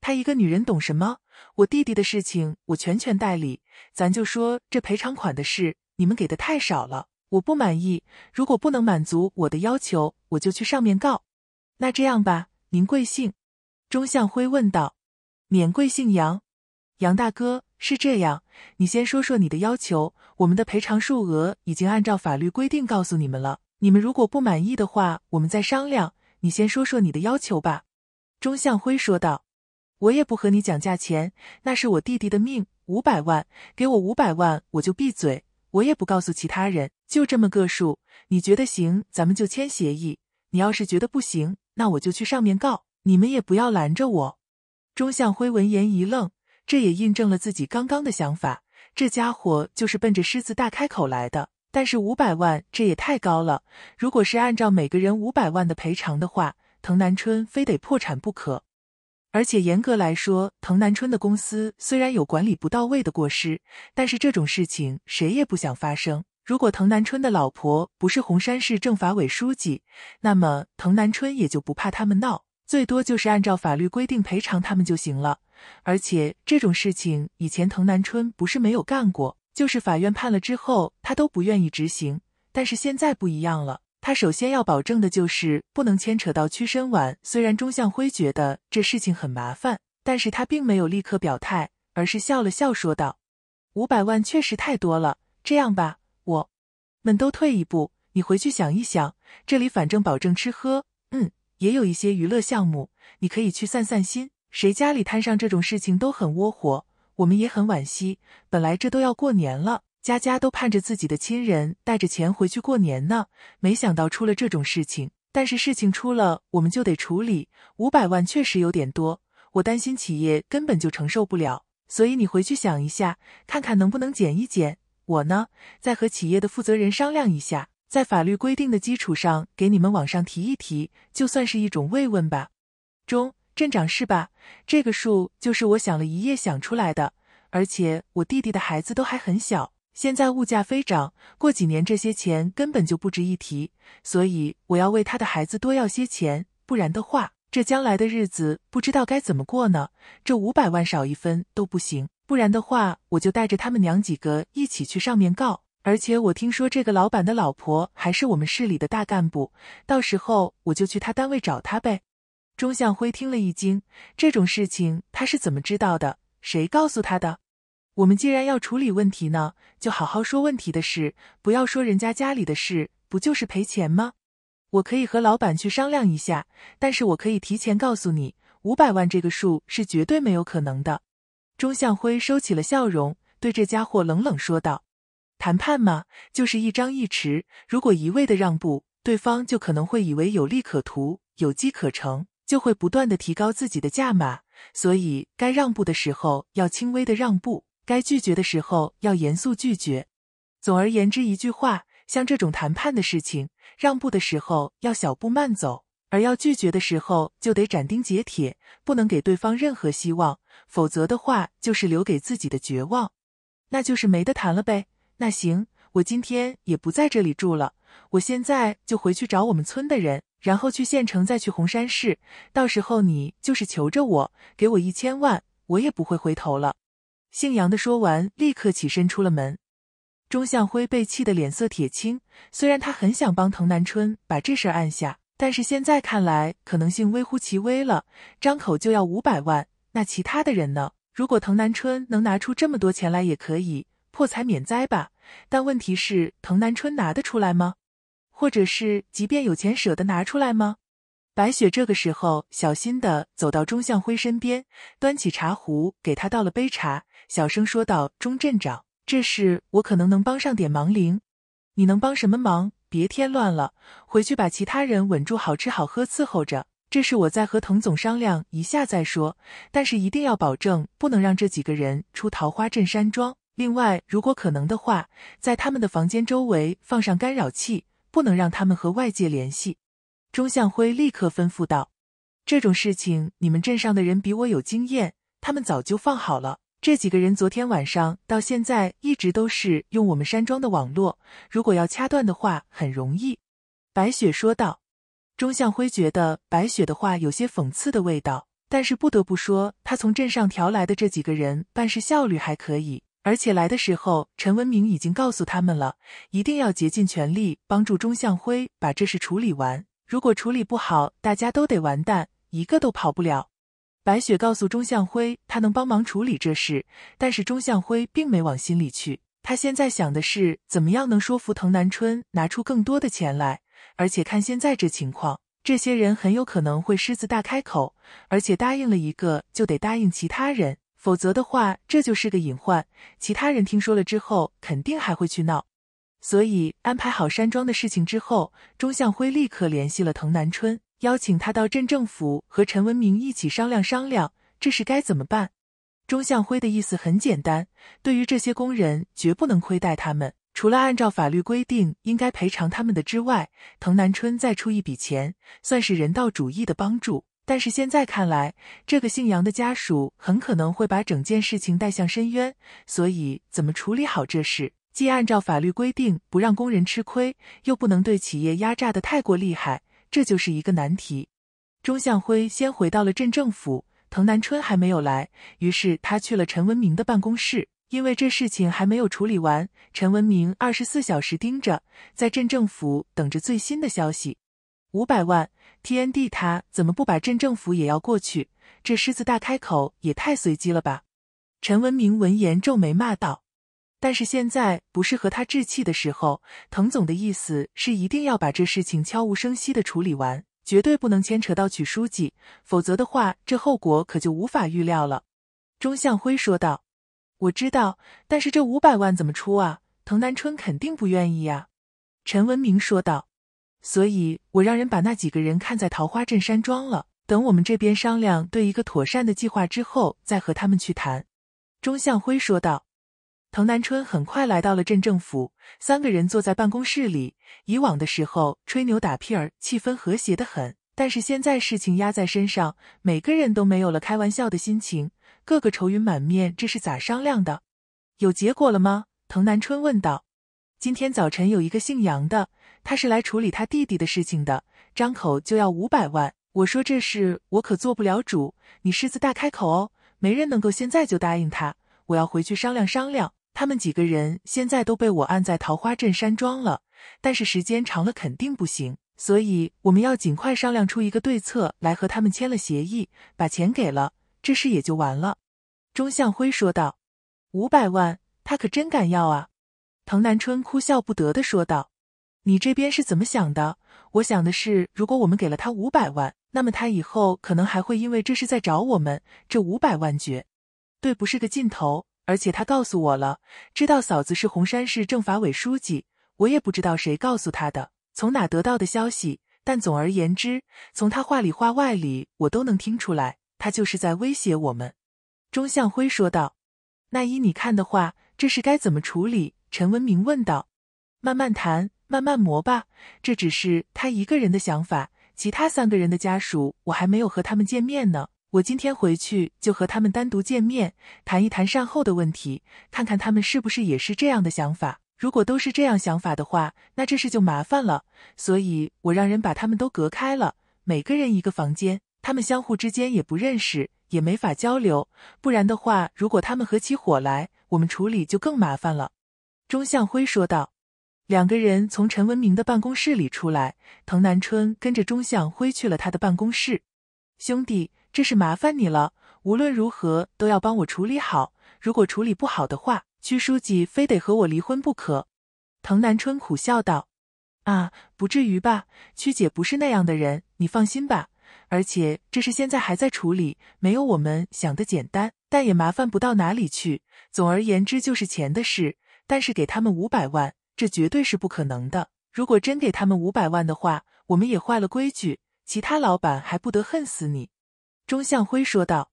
她一个女人懂什么？我弟弟的事情我全权代理，咱就说这赔偿款的事，你们给的太少了，我不满意。如果不能满足我的要求，我就去上面告。那这样吧，您贵姓？钟向辉问道。免贵姓杨。杨大哥，是这样，你先说说你的要求。我们的赔偿数额已经按照法律规定告诉你们了，你们如果不满意的话，我们再商量。你先说说你的要求吧。”钟向辉说道，“我也不和你讲价钱，那是我弟弟的命，五百万，给我五百万我就闭嘴，我也不告诉其他人，就这么个数。你觉得行，咱们就签协议；你要是觉得不行，那我就去上面告，你们也不要拦着我。”钟向辉闻言一愣，这也印证了自己刚刚的想法，这家伙就是奔着狮子大开口来的。但是五百万，这也太高了。如果是按照每个人五百万的赔偿的话，藤南春非得破产不可。而且严格来说，藤南春的公司虽然有管理不到位的过失，但是这种事情谁也不想发生。如果藤南春的老婆不是红山市政法委书记，那么藤南春也就不怕他们闹，最多就是按照法律规定赔偿他们就行了。而且这种事情以前藤南春不是没有干过。就是法院判了之后，他都不愿意执行。但是现在不一样了，他首先要保证的就是不能牵扯到屈身婉。虽然钟向辉觉得这事情很麻烦，但是他并没有立刻表态，而是笑了笑说道：“五百万确实太多了，这样吧，我们都退一步，你回去想一想。这里反正保证吃喝，嗯，也有一些娱乐项目，你可以去散散心。谁家里摊上这种事情都很窝火。”我们也很惋惜，本来这都要过年了，家家都盼着自己的亲人带着钱回去过年呢，没想到出了这种事情。但是事情出了，我们就得处理。五百万确实有点多，我担心企业根本就承受不了。所以你回去想一下，看看能不能减一减。我呢，再和企业的负责人商量一下，在法律规定的基础上给你们往上提一提，就算是一种慰问吧。中。镇长是吧？这个数就是我想了一夜想出来的，而且我弟弟的孩子都还很小，现在物价飞涨，过几年这些钱根本就不值一提，所以我要为他的孩子多要些钱，不然的话，这将来的日子不知道该怎么过呢。这五百万少一分都不行，不然的话，我就带着他们娘几个一起去上面告。而且我听说这个老板的老婆还是我们市里的大干部，到时候我就去他单位找他呗。钟向辉听了一惊，这种事情他是怎么知道的？谁告诉他的？我们既然要处理问题呢，就好好说问题的事，不要说人家家里的事。不就是赔钱吗？我可以和老板去商量一下，但是我可以提前告诉你，五百万这个数是绝对没有可能的。钟向辉收起了笑容，对这家伙冷冷说道：“谈判嘛，就是一张一弛，如果一味的让步，对方就可能会以为有利可图，有机可乘。”就会不断的提高自己的价码，所以该让步的时候要轻微的让步，该拒绝的时候要严肃拒绝。总而言之，一句话，像这种谈判的事情，让步的时候要小步慢走，而要拒绝的时候就得斩钉截铁，不能给对方任何希望，否则的话就是留给自己的绝望，那就是没得谈了呗。那行。我今天也不在这里住了，我现在就回去找我们村的人，然后去县城，再去红山市。到时候你就是求着我，给我一千万，我也不会回头了。姓杨的说完，立刻起身出了门。钟向辉被气得脸色铁青，虽然他很想帮滕南春把这事儿按下，但是现在看来可能性微乎其微了。张口就要五百万，那其他的人呢？如果滕南春能拿出这么多钱来，也可以破财免灾吧。但问题是，滕南春拿得出来吗？或者是，即便有钱，舍得拿出来吗？白雪这个时候小心的走到钟向辉身边，端起茶壶给他倒了杯茶，小声说道：“钟镇长，这事我可能能帮上点忙。铃。你能帮什么忙？别添乱了，回去把其他人稳住，好吃好喝伺候着。这事我再和滕总商量一下再说。但是一定要保证，不能让这几个人出桃花镇山庄。”另外，如果可能的话，在他们的房间周围放上干扰器，不能让他们和外界联系。钟向辉立刻吩咐道：“这种事情，你们镇上的人比我有经验，他们早就放好了。这几个人昨天晚上到现在一直都是用我们山庄的网络，如果要掐断的话，很容易。”白雪说道。钟向辉觉得白雪的话有些讽刺的味道，但是不得不说，他从镇上调来的这几个人办事效率还可以。而且来的时候，陈文明已经告诉他们了，一定要竭尽全力帮助钟向辉把这事处理完。如果处理不好，大家都得完蛋，一个都跑不了。白雪告诉钟向辉，他能帮忙处理这事，但是钟向辉并没往心里去。他现在想的是，怎么样能说服滕南春拿出更多的钱来。而且看现在这情况，这些人很有可能会狮子大开口，而且答应了一个就得答应其他人。否则的话，这就是个隐患。其他人听说了之后，肯定还会去闹。所以安排好山庄的事情之后，钟向辉立刻联系了滕南春，邀请他到镇政府和陈文明一起商量商量这事该怎么办。钟向辉的意思很简单：对于这些工人，绝不能亏待他们。除了按照法律规定应该赔偿他们的之外，滕南春再出一笔钱，算是人道主义的帮助。但是现在看来，这个姓杨的家属很可能会把整件事情带向深渊，所以怎么处理好这事，既按照法律规定不让工人吃亏，又不能对企业压榨的太过厉害，这就是一个难题。钟向辉先回到了镇政府，滕南春还没有来，于是他去了陈文明的办公室，因为这事情还没有处理完，陈文明二十四小时盯着，在镇政府等着最新的消息，五百万。TND 他怎么不把镇政府也要过去？这狮子大开口也太随机了吧！陈文明闻言皱眉骂道：“但是现在不是和他置气的时候。”滕总的意思是一定要把这事情悄无声息的处理完，绝对不能牵扯到曲书记，否则的话，这后果可就无法预料了。”钟向辉说道：“我知道，但是这五百万怎么出啊？滕南春肯定不愿意呀。”陈文明说道。所以，我让人把那几个人看在桃花镇山庄了。等我们这边商量对一个妥善的计划之后，再和他们去谈。”钟向辉说道。滕南春很快来到了镇政府，三个人坐在办公室里。以往的时候吹牛打屁儿，气氛和谐的很；但是现在事情压在身上，每个人都没有了开玩笑的心情，个个愁云满面。这是咋商量的？有结果了吗？滕南春问道。今天早晨有一个姓杨的。他是来处理他弟弟的事情的，张口就要五百万。我说这事我可做不了主，你狮子大开口哦，没人能够现在就答应他。我要回去商量商量，他们几个人现在都被我按在桃花镇山庄了，但是时间长了肯定不行，所以我们要尽快商量出一个对策来和他们签了协议，把钱给了，这事也就完了。”钟向辉说道，“五百万，他可真敢要啊！”滕南春哭笑不得的说道。你这边是怎么想的？我想的是，如果我们给了他五百万，那么他以后可能还会因为这是在找我们。这五百万绝对不是个尽头。而且他告诉我了，知道嫂子是红山市政法委书记，我也不知道谁告诉他的，从哪得到的消息。但总而言之，从他话里话外里，我都能听出来，他就是在威胁我们。”钟向辉说道。“那依你看的话，这是该怎么处理？”陈文明问道。“慢慢谈。”慢慢磨吧，这只是他一个人的想法。其他三个人的家属，我还没有和他们见面呢。我今天回去就和他们单独见面，谈一谈善后的问题，看看他们是不是也是这样的想法。如果都是这样想法的话，那这事就麻烦了。所以我让人把他们都隔开了，每个人一个房间，他们相互之间也不认识，也没法交流。不然的话，如果他们合起伙来，我们处理就更麻烦了。”钟向辉说道。两个人从陈文明的办公室里出来，藤南春跟着钟向辉去了他的办公室。兄弟，这是麻烦你了，无论如何都要帮我处理好。如果处理不好的话，屈书记非得和我离婚不可。藤南春苦笑道：“啊，不至于吧？屈姐不是那样的人，你放心吧。而且这事现在还在处理，没有我们想的简单，但也麻烦不到哪里去。总而言之，就是钱的事。但是给他们五百万。”这绝对是不可能的。如果真给他们五百万的话，我们也坏了规矩，其他老板还不得恨死你？”钟向辉说道，“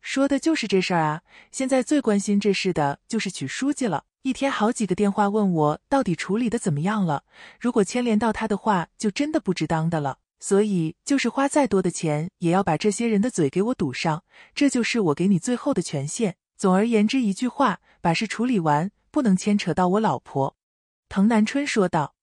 说的就是这事儿啊。现在最关心这事的就是曲书记了，一天好几个电话问我到底处理的怎么样了。如果牵连到他的话，就真的不值当的了。所以就是花再多的钱，也要把这些人的嘴给我堵上。这就是我给你最后的权限。总而言之，一句话，把事处理完，不能牵扯到我老婆。藤南春说道：“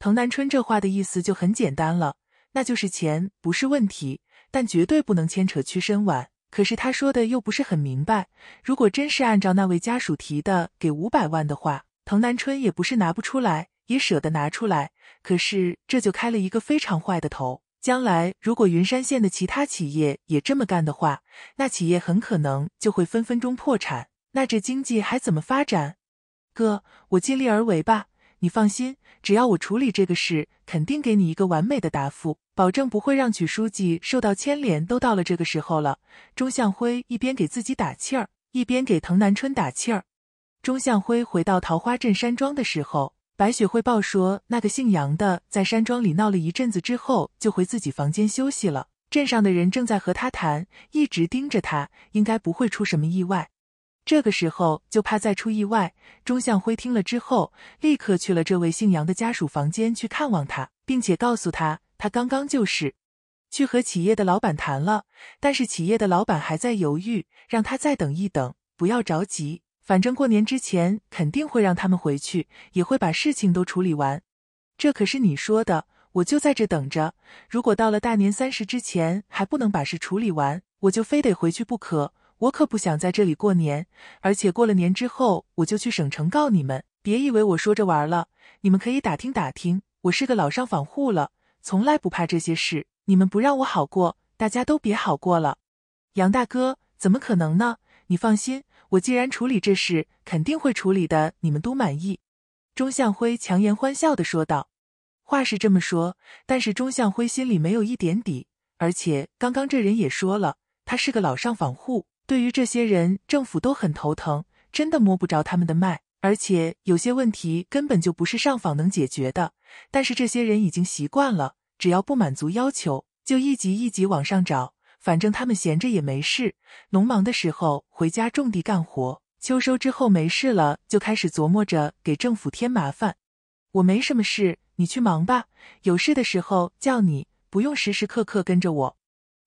藤南春这话的意思就很简单了，那就是钱不是问题，但绝对不能牵扯屈身婉。可是他说的又不是很明白。如果真是按照那位家属提的给五百万的话，藤南春也不是拿不出来，也舍得拿出来。可是这就开了一个非常坏的头。将来如果云山县的其他企业也这么干的话，那企业很可能就会分分钟破产，那这经济还怎么发展？哥，我尽力而为吧。”你放心，只要我处理这个事，肯定给你一个完美的答复，保证不会让曲书记受到牵连。都到了这个时候了，钟向辉一边给自己打气儿，一边给滕南春打气儿。钟向辉回到桃花镇山庄的时候，白雪汇报说，那个姓杨的在山庄里闹了一阵子之后，就回自己房间休息了。镇上的人正在和他谈，一直盯着他，应该不会出什么意外。这个时候就怕再出意外。钟向辉听了之后，立刻去了这位姓杨的家属房间去看望他，并且告诉他，他刚刚就是去和企业的老板谈了，但是企业的老板还在犹豫，让他再等一等，不要着急，反正过年之前肯定会让他们回去，也会把事情都处理完。这可是你说的，我就在这等着。如果到了大年三十之前还不能把事处理完，我就非得回去不可。我可不想在这里过年，而且过了年之后我就去省城告你们。别以为我说着玩了，你们可以打听打听，我是个老上访户了，从来不怕这些事。你们不让我好过，大家都别好过了。杨大哥，怎么可能呢？你放心，我既然处理这事，肯定会处理的，你们都满意。”钟向辉强颜欢笑的说道。话是这么说，但是钟向辉心里没有一点底，而且刚刚这人也说了，他是个老上访户。对于这些人，政府都很头疼，真的摸不着他们的脉，而且有些问题根本就不是上访能解决的。但是这些人已经习惯了，只要不满足要求，就一级一级往上找，反正他们闲着也没事。农忙的时候回家种地干活，秋收之后没事了，就开始琢磨着给政府添麻烦。我没什么事，你去忙吧，有事的时候叫你，不用时时刻刻跟着我。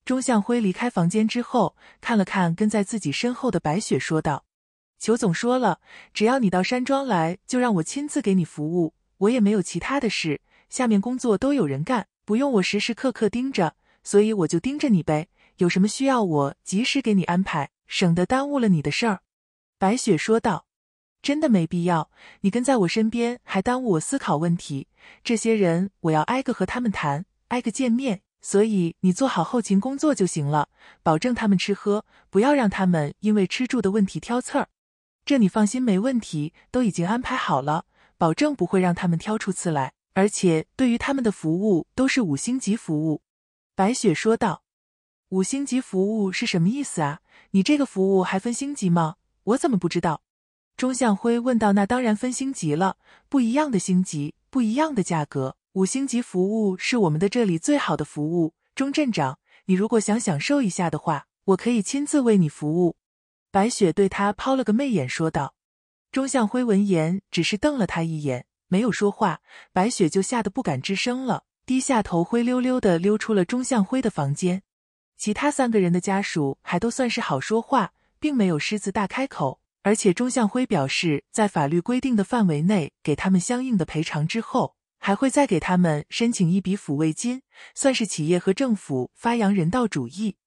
钟向辉离开房间之后，看了看跟在自己身后的白雪，说道：“裘总说了，只要你到山庄来，就让我亲自给你服务。我也没有其他的事，下面工作都有人干，不用我时时刻刻盯着，所以我就盯着你呗。有什么需要，我及时给你安排，省得耽误了你的事儿。”白雪说道：“真的没必要，你跟在我身边还耽误我思考问题。这些人我要挨个和他们谈，挨个见面。”所以你做好后勤工作就行了，保证他们吃喝，不要让他们因为吃住的问题挑刺儿。这你放心，没问题，都已经安排好了，保证不会让他们挑出刺来。而且对于他们的服务都是五星级服务，白雪说道。五星级服务是什么意思啊？你这个服务还分星级吗？我怎么不知道？钟向辉问道。那当然分星级了，不一样的星级，不一样的价格。五星级服务是我们的这里最好的服务，钟镇长，你如果想享受一下的话，我可以亲自为你服务。”白雪对他抛了个媚眼，说道。钟向辉闻言只是瞪了他一眼，没有说话。白雪就吓得不敢吱声了，低下头灰溜溜的溜出了钟向辉的房间。其他三个人的家属还都算是好说话，并没有狮子大开口，而且钟向辉表示在法律规定的范围内给他们相应的赔偿之后。还会再给他们申请一笔抚慰金，算是企业和政府发扬人道主义。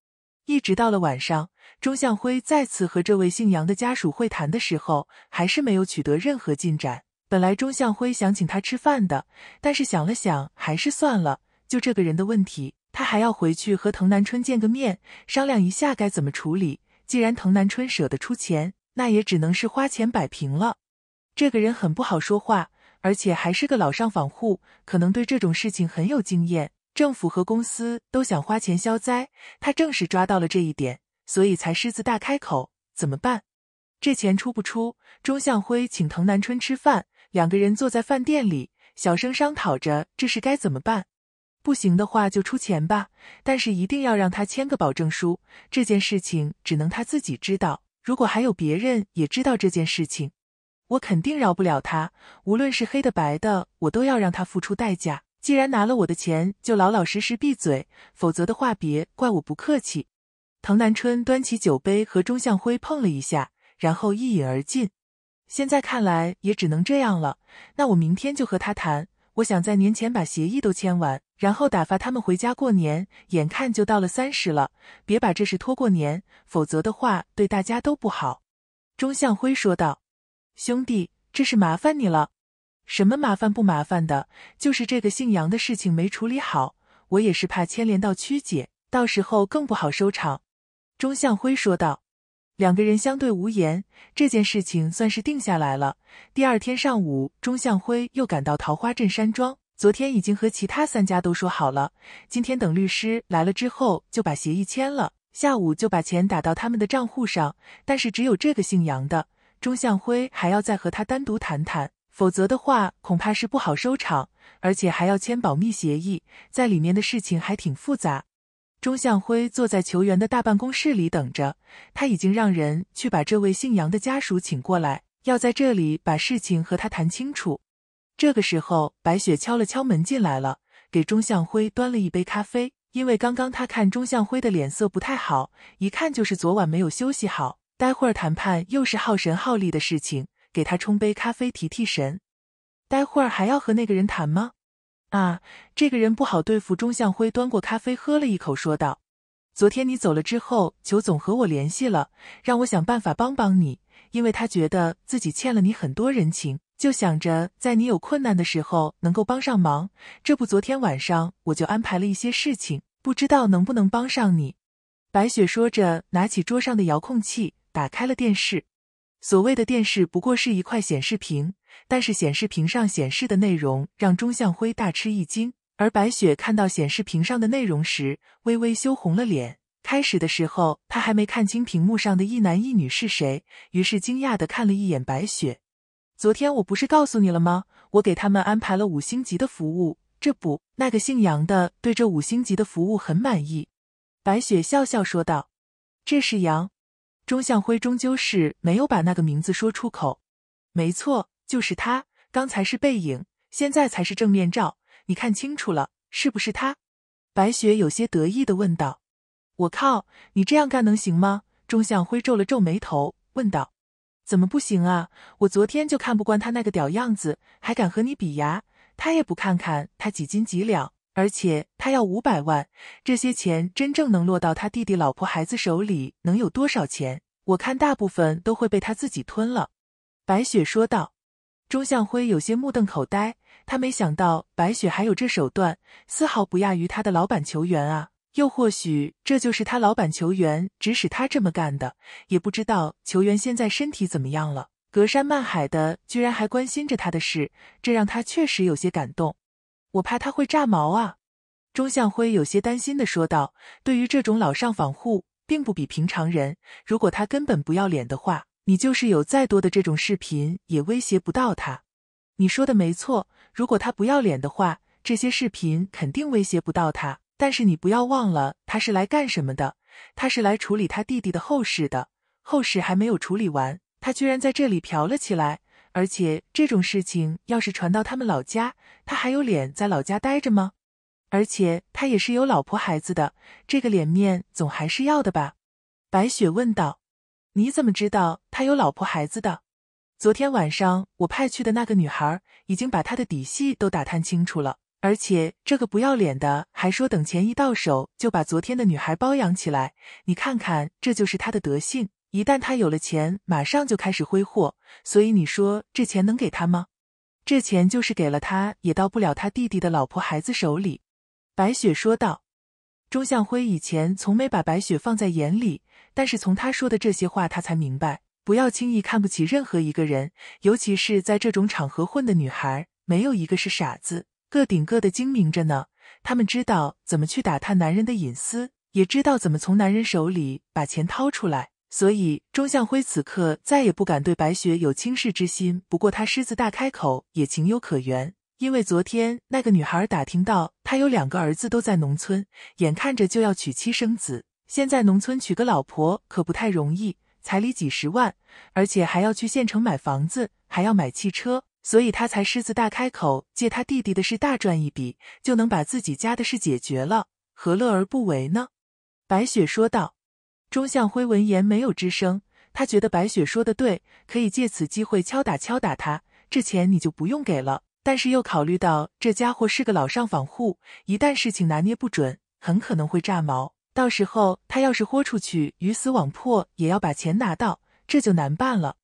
一直到了晚上，钟向辉再次和这位姓杨的家属会谈的时候，还是没有取得任何进展。本来钟向辉想请他吃饭的，但是想了想，还是算了。就这个人的问题，他还要回去和藤南春见个面，商量一下该怎么处理。既然藤南春舍得出钱，那也只能是花钱摆平了。这个人很不好说话。而且还是个老上访户，可能对这种事情很有经验。政府和公司都想花钱消灾，他正是抓到了这一点，所以才狮子大开口。怎么办？这钱出不出？钟向辉请滕南春吃饭，两个人坐在饭店里，小声商讨着这事该怎么办。不行的话就出钱吧，但是一定要让他签个保证书。这件事情只能他自己知道，如果还有别人也知道这件事情。我肯定饶不了他，无论是黑的白的，我都要让他付出代价。既然拿了我的钱，就老老实实闭嘴，否则的话，别怪我不客气。藤南春端起酒杯和钟向辉碰了一下，然后一饮而尽。现在看来也只能这样了。那我明天就和他谈，我想在年前把协议都签完，然后打发他们回家过年。眼看就到了三十了，别把这事拖过年，否则的话对大家都不好。钟向辉说道。兄弟，这是麻烦你了，什么麻烦不麻烦的，就是这个姓杨的事情没处理好，我也是怕牵连到曲姐，到时候更不好收场。”钟向辉说道。两个人相对无言，这件事情算是定下来了。第二天上午，钟向辉又赶到桃花镇山庄，昨天已经和其他三家都说好了，今天等律师来了之后就把协议签了，下午就把钱打到他们的账户上，但是只有这个姓杨的。钟向辉还要再和他单独谈谈，否则的话恐怕是不好收场，而且还要签保密协议，在里面的事情还挺复杂。钟向辉坐在球员的大办公室里等着，他已经让人去把这位姓杨的家属请过来，要在这里把事情和他谈清楚。这个时候，白雪敲了敲门进来了，给钟向辉端了一杯咖啡，因为刚刚他看钟向辉的脸色不太好，一看就是昨晚没有休息好。待会儿谈判又是耗神耗力的事情，给他冲杯咖啡提提神。待会儿还要和那个人谈吗？啊，这个人不好对付。钟向辉端过咖啡喝了一口，说道：“昨天你走了之后，裘总和我联系了，让我想办法帮帮你，因为他觉得自己欠了你很多人情，就想着在你有困难的时候能够帮上忙。这不，昨天晚上我就安排了一些事情，不知道能不能帮上你。”白雪说着，拿起桌上的遥控器。打开了电视，所谓的电视不过是一块显示屏，但是显示屏上显示的内容让钟向辉大吃一惊。而白雪看到显示屏上的内容时，微微羞红了脸。开始的时候，他还没看清屏幕上的一男一女是谁，于是惊讶的看了一眼白雪。昨天我不是告诉你了吗？我给他们安排了五星级的服务，这不，那个姓杨的对这五星级的服务很满意。白雪笑笑说道：“这是杨。”钟向辉终究是没有把那个名字说出口。没错，就是他。刚才是背影，现在才是正面照。你看清楚了，是不是他？白雪有些得意的问道。我靠，你这样干能行吗？钟向辉皱了皱眉头，问道。怎么不行啊？我昨天就看不惯他那个屌样子，还敢和你比牙，他也不看看他几斤几两。而且他要五百万，这些钱真正能落到他弟弟、老婆、孩子手里，能有多少钱？我看大部分都会被他自己吞了。”白雪说道。钟向辉有些目瞪口呆，他没想到白雪还有这手段，丝毫不亚于他的老板球员啊！又或许这就是他老板球员指使他这么干的，也不知道球员现在身体怎么样了。隔山漫海的，居然还关心着他的事，这让他确实有些感动。我怕他会炸毛啊，钟向辉有些担心的说道。对于这种老上访户，并不比平常人。如果他根本不要脸的话，你就是有再多的这种视频，也威胁不到他。你说的没错，如果他不要脸的话，这些视频肯定威胁不到他。但是你不要忘了，他是来干什么的？他是来处理他弟弟的后事的。后事还没有处理完，他居然在这里嫖了起来。而且这种事情要是传到他们老家，他还有脸在老家待着吗？而且他也是有老婆孩子的，这个脸面总还是要的吧？白雪问道：“你怎么知道他有老婆孩子的？昨天晚上我派去的那个女孩已经把他的底细都打探清楚了。而且这个不要脸的还说等钱一到手就把昨天的女孩包养起来，你看看这就是他的德性。”一旦他有了钱，马上就开始挥霍。所以你说这钱能给他吗？这钱就是给了他，也到不了他弟弟的老婆孩子手里。”白雪说道。钟向辉以前从没把白雪放在眼里，但是从他说的这些话，他才明白：不要轻易看不起任何一个人，尤其是在这种场合混的女孩，没有一个是傻子，个顶个的精明着呢。他们知道怎么去打探男人的隐私，也知道怎么从男人手里把钱掏出来。所以钟向辉此刻再也不敢对白雪有轻视之心。不过他狮子大开口也情有可原，因为昨天那个女孩儿打听到他有两个儿子都在农村，眼看着就要娶妻生子。现在农村娶个老婆可不太容易，彩礼几十万，而且还要去县城买房子，还要买汽车，所以他才狮子大开口，借他弟弟的事大赚一笔，就能把自己家的事解决了，何乐而不为呢？白雪说道。钟向辉闻言没有吱声，他觉得白雪说的对，可以借此机会敲打敲打他。这钱你就不用给了，但是又考虑到这家伙是个老上访户，一旦事情拿捏不准，很可能会炸毛。到时候他要是豁出去，鱼死网破，也要把钱拿到，这就难办了。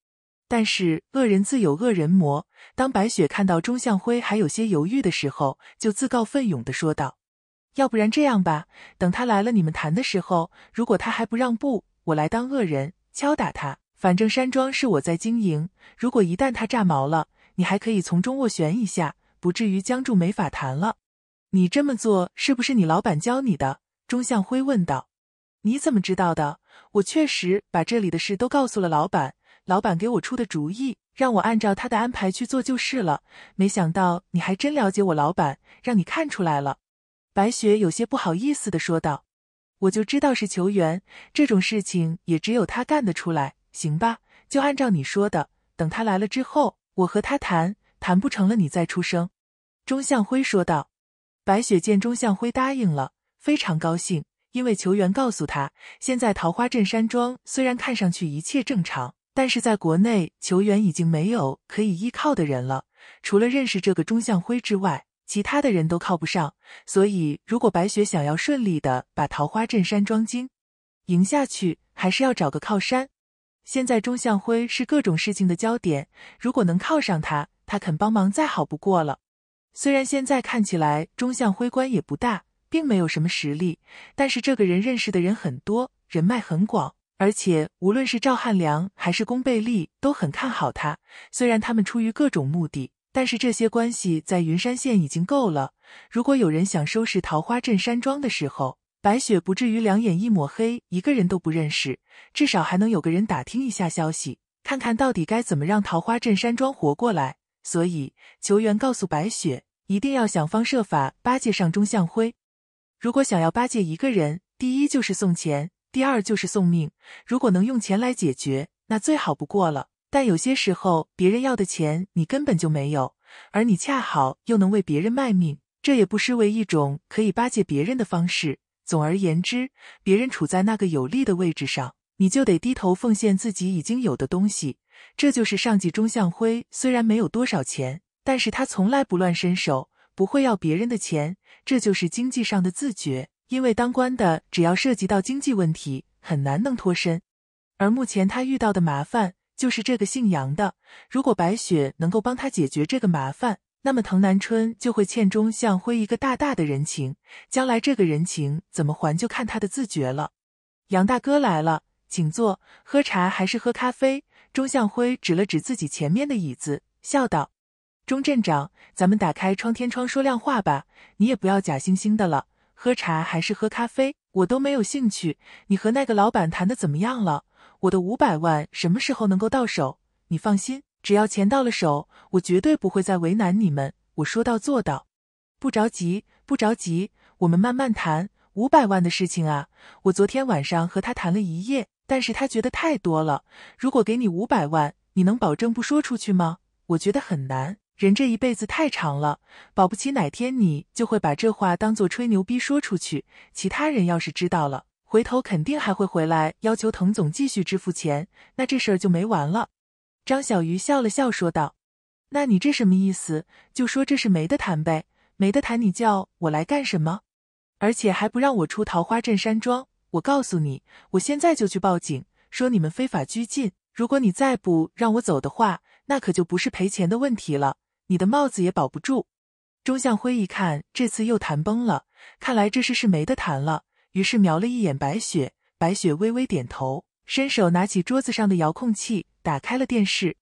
但是恶人自有恶人磨。当白雪看到钟向辉还有些犹豫的时候，就自告奋勇的说道。要不然这样吧，等他来了，你们谈的时候，如果他还不让步，我来当恶人敲打他。反正山庄是我在经营，如果一旦他炸毛了，你还可以从中斡旋一下，不至于僵住没法谈了。你这么做是不是你老板教你的？钟向辉问道。你怎么知道的？我确实把这里的事都告诉了老板，老板给我出的主意，让我按照他的安排去做就是了。没想到你还真了解我老板，让你看出来了。白雪有些不好意思的说道：“我就知道是球员，这种事情也只有他干得出来，行吧？就按照你说的，等他来了之后，我和他谈谈，不成了你再出声。”钟向辉说道。白雪见钟向辉答应了，非常高兴，因为球员告诉他，现在桃花镇山庄虽然看上去一切正常，但是在国内球员已经没有可以依靠的人了，除了认识这个钟向辉之外。其他的人都靠不上，所以如果白雪想要顺利的把桃花镇山庄经营下去，还是要找个靠山。现在钟向辉是各种事情的焦点，如果能靠上他，他肯帮忙再好不过了。虽然现在看起来钟向辉官也不大，并没有什么实力，但是这个人认识的人很多，人脉很广，而且无论是赵汉良还是龚贝利都很看好他，虽然他们出于各种目的。但是这些关系在云山县已经够了。如果有人想收拾桃花镇山庄的时候，白雪不至于两眼一抹黑，一个人都不认识，至少还能有个人打听一下消息，看看到底该怎么让桃花镇山庄活过来。所以，球员告诉白雪，一定要想方设法巴结上钟向辉。如果想要巴结一个人，第一就是送钱，第二就是送命。如果能用钱来解决，那最好不过了。但有些时候，别人要的钱你根本就没有，而你恰好又能为别人卖命，这也不失为一种可以巴结别人的方式。总而言之，别人处在那个有利的位置上，你就得低头奉献自己已经有的东西。这就是上级钟向辉，虽然没有多少钱，但是他从来不乱伸手，不会要别人的钱，这就是经济上的自觉。因为当官的只要涉及到经济问题，很难能脱身。而目前他遇到的麻烦。就是这个姓杨的，如果白雪能够帮他解决这个麻烦，那么藤南春就会欠钟向辉一个大大的人情，将来这个人情怎么还，就看他的自觉了。杨大哥来了，请坐，喝茶还是喝咖啡？钟向辉指了指自己前面的椅子，笑道：“钟镇长，咱们打开窗天窗说亮话吧，你也不要假惺惺的了。喝茶还是喝咖啡，我都没有兴趣。你和那个老板谈的怎么样了？”我的五百万什么时候能够到手？你放心，只要钱到了手，我绝对不会再为难你们。我说到做到，不着急，不着急，我们慢慢谈。五百万的事情啊，我昨天晚上和他谈了一夜，但是他觉得太多了。如果给你五百万，你能保证不说出去吗？我觉得很难，人这一辈子太长了，保不齐哪天你就会把这话当做吹牛逼说出去。其他人要是知道了。回头肯定还会回来，要求滕总继续支付钱，那这事儿就没完了。张小鱼笑了笑，说道：“那你这什么意思？就说这是没得谈呗，没得谈，你叫我来干什么？而且还不让我出桃花镇山庄。我告诉你，我现在就去报警，说你们非法拘禁。如果你再不让我走的话，那可就不是赔钱的问题了，你的帽子也保不住。”钟向辉一看，这次又谈崩了，看来这事是没得谈了。于是瞄了一眼白雪，白雪微微点头，伸手拿起桌子上的遥控器，打开了电视。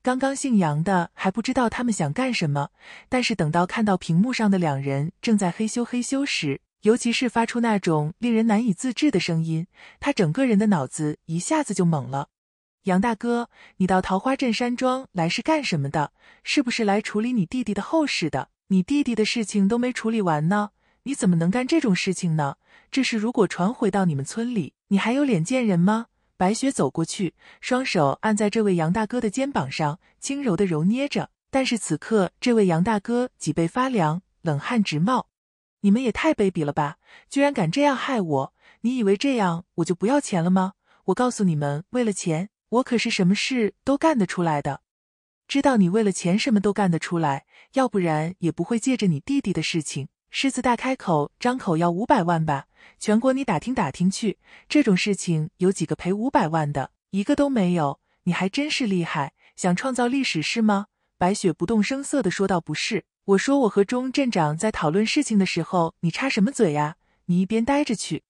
刚刚姓杨的还不知道他们想干什么，但是等到看到屏幕上的两人正在嘿咻嘿咻时，尤其是发出那种令人难以自制的声音，他整个人的脑子一下子就懵了。杨大哥，你到桃花镇山庄来是干什么的？是不是来处理你弟弟的后事的？你弟弟的事情都没处理完呢。你怎么能干这种事情呢？这事如果传回到你们村里，你还有脸见人吗？白雪走过去，双手按在这位杨大哥的肩膀上，轻柔的揉捏着。但是此刻，这位杨大哥脊背发凉，冷汗直冒。你们也太卑鄙了吧！居然敢这样害我！你以为这样我就不要钱了吗？我告诉你们，为了钱，我可是什么事都干得出来的。知道你为了钱什么都干得出来，要不然也不会借着你弟弟的事情。狮子大开口，张口要五百万吧？全国你打听打听去，这种事情有几个赔五百万的？一个都没有。你还真是厉害，想创造历史是吗？白雪不动声色地说道：“不是，我说我和钟镇长在讨论事情的时候，你插什么嘴呀？你一边待着去。”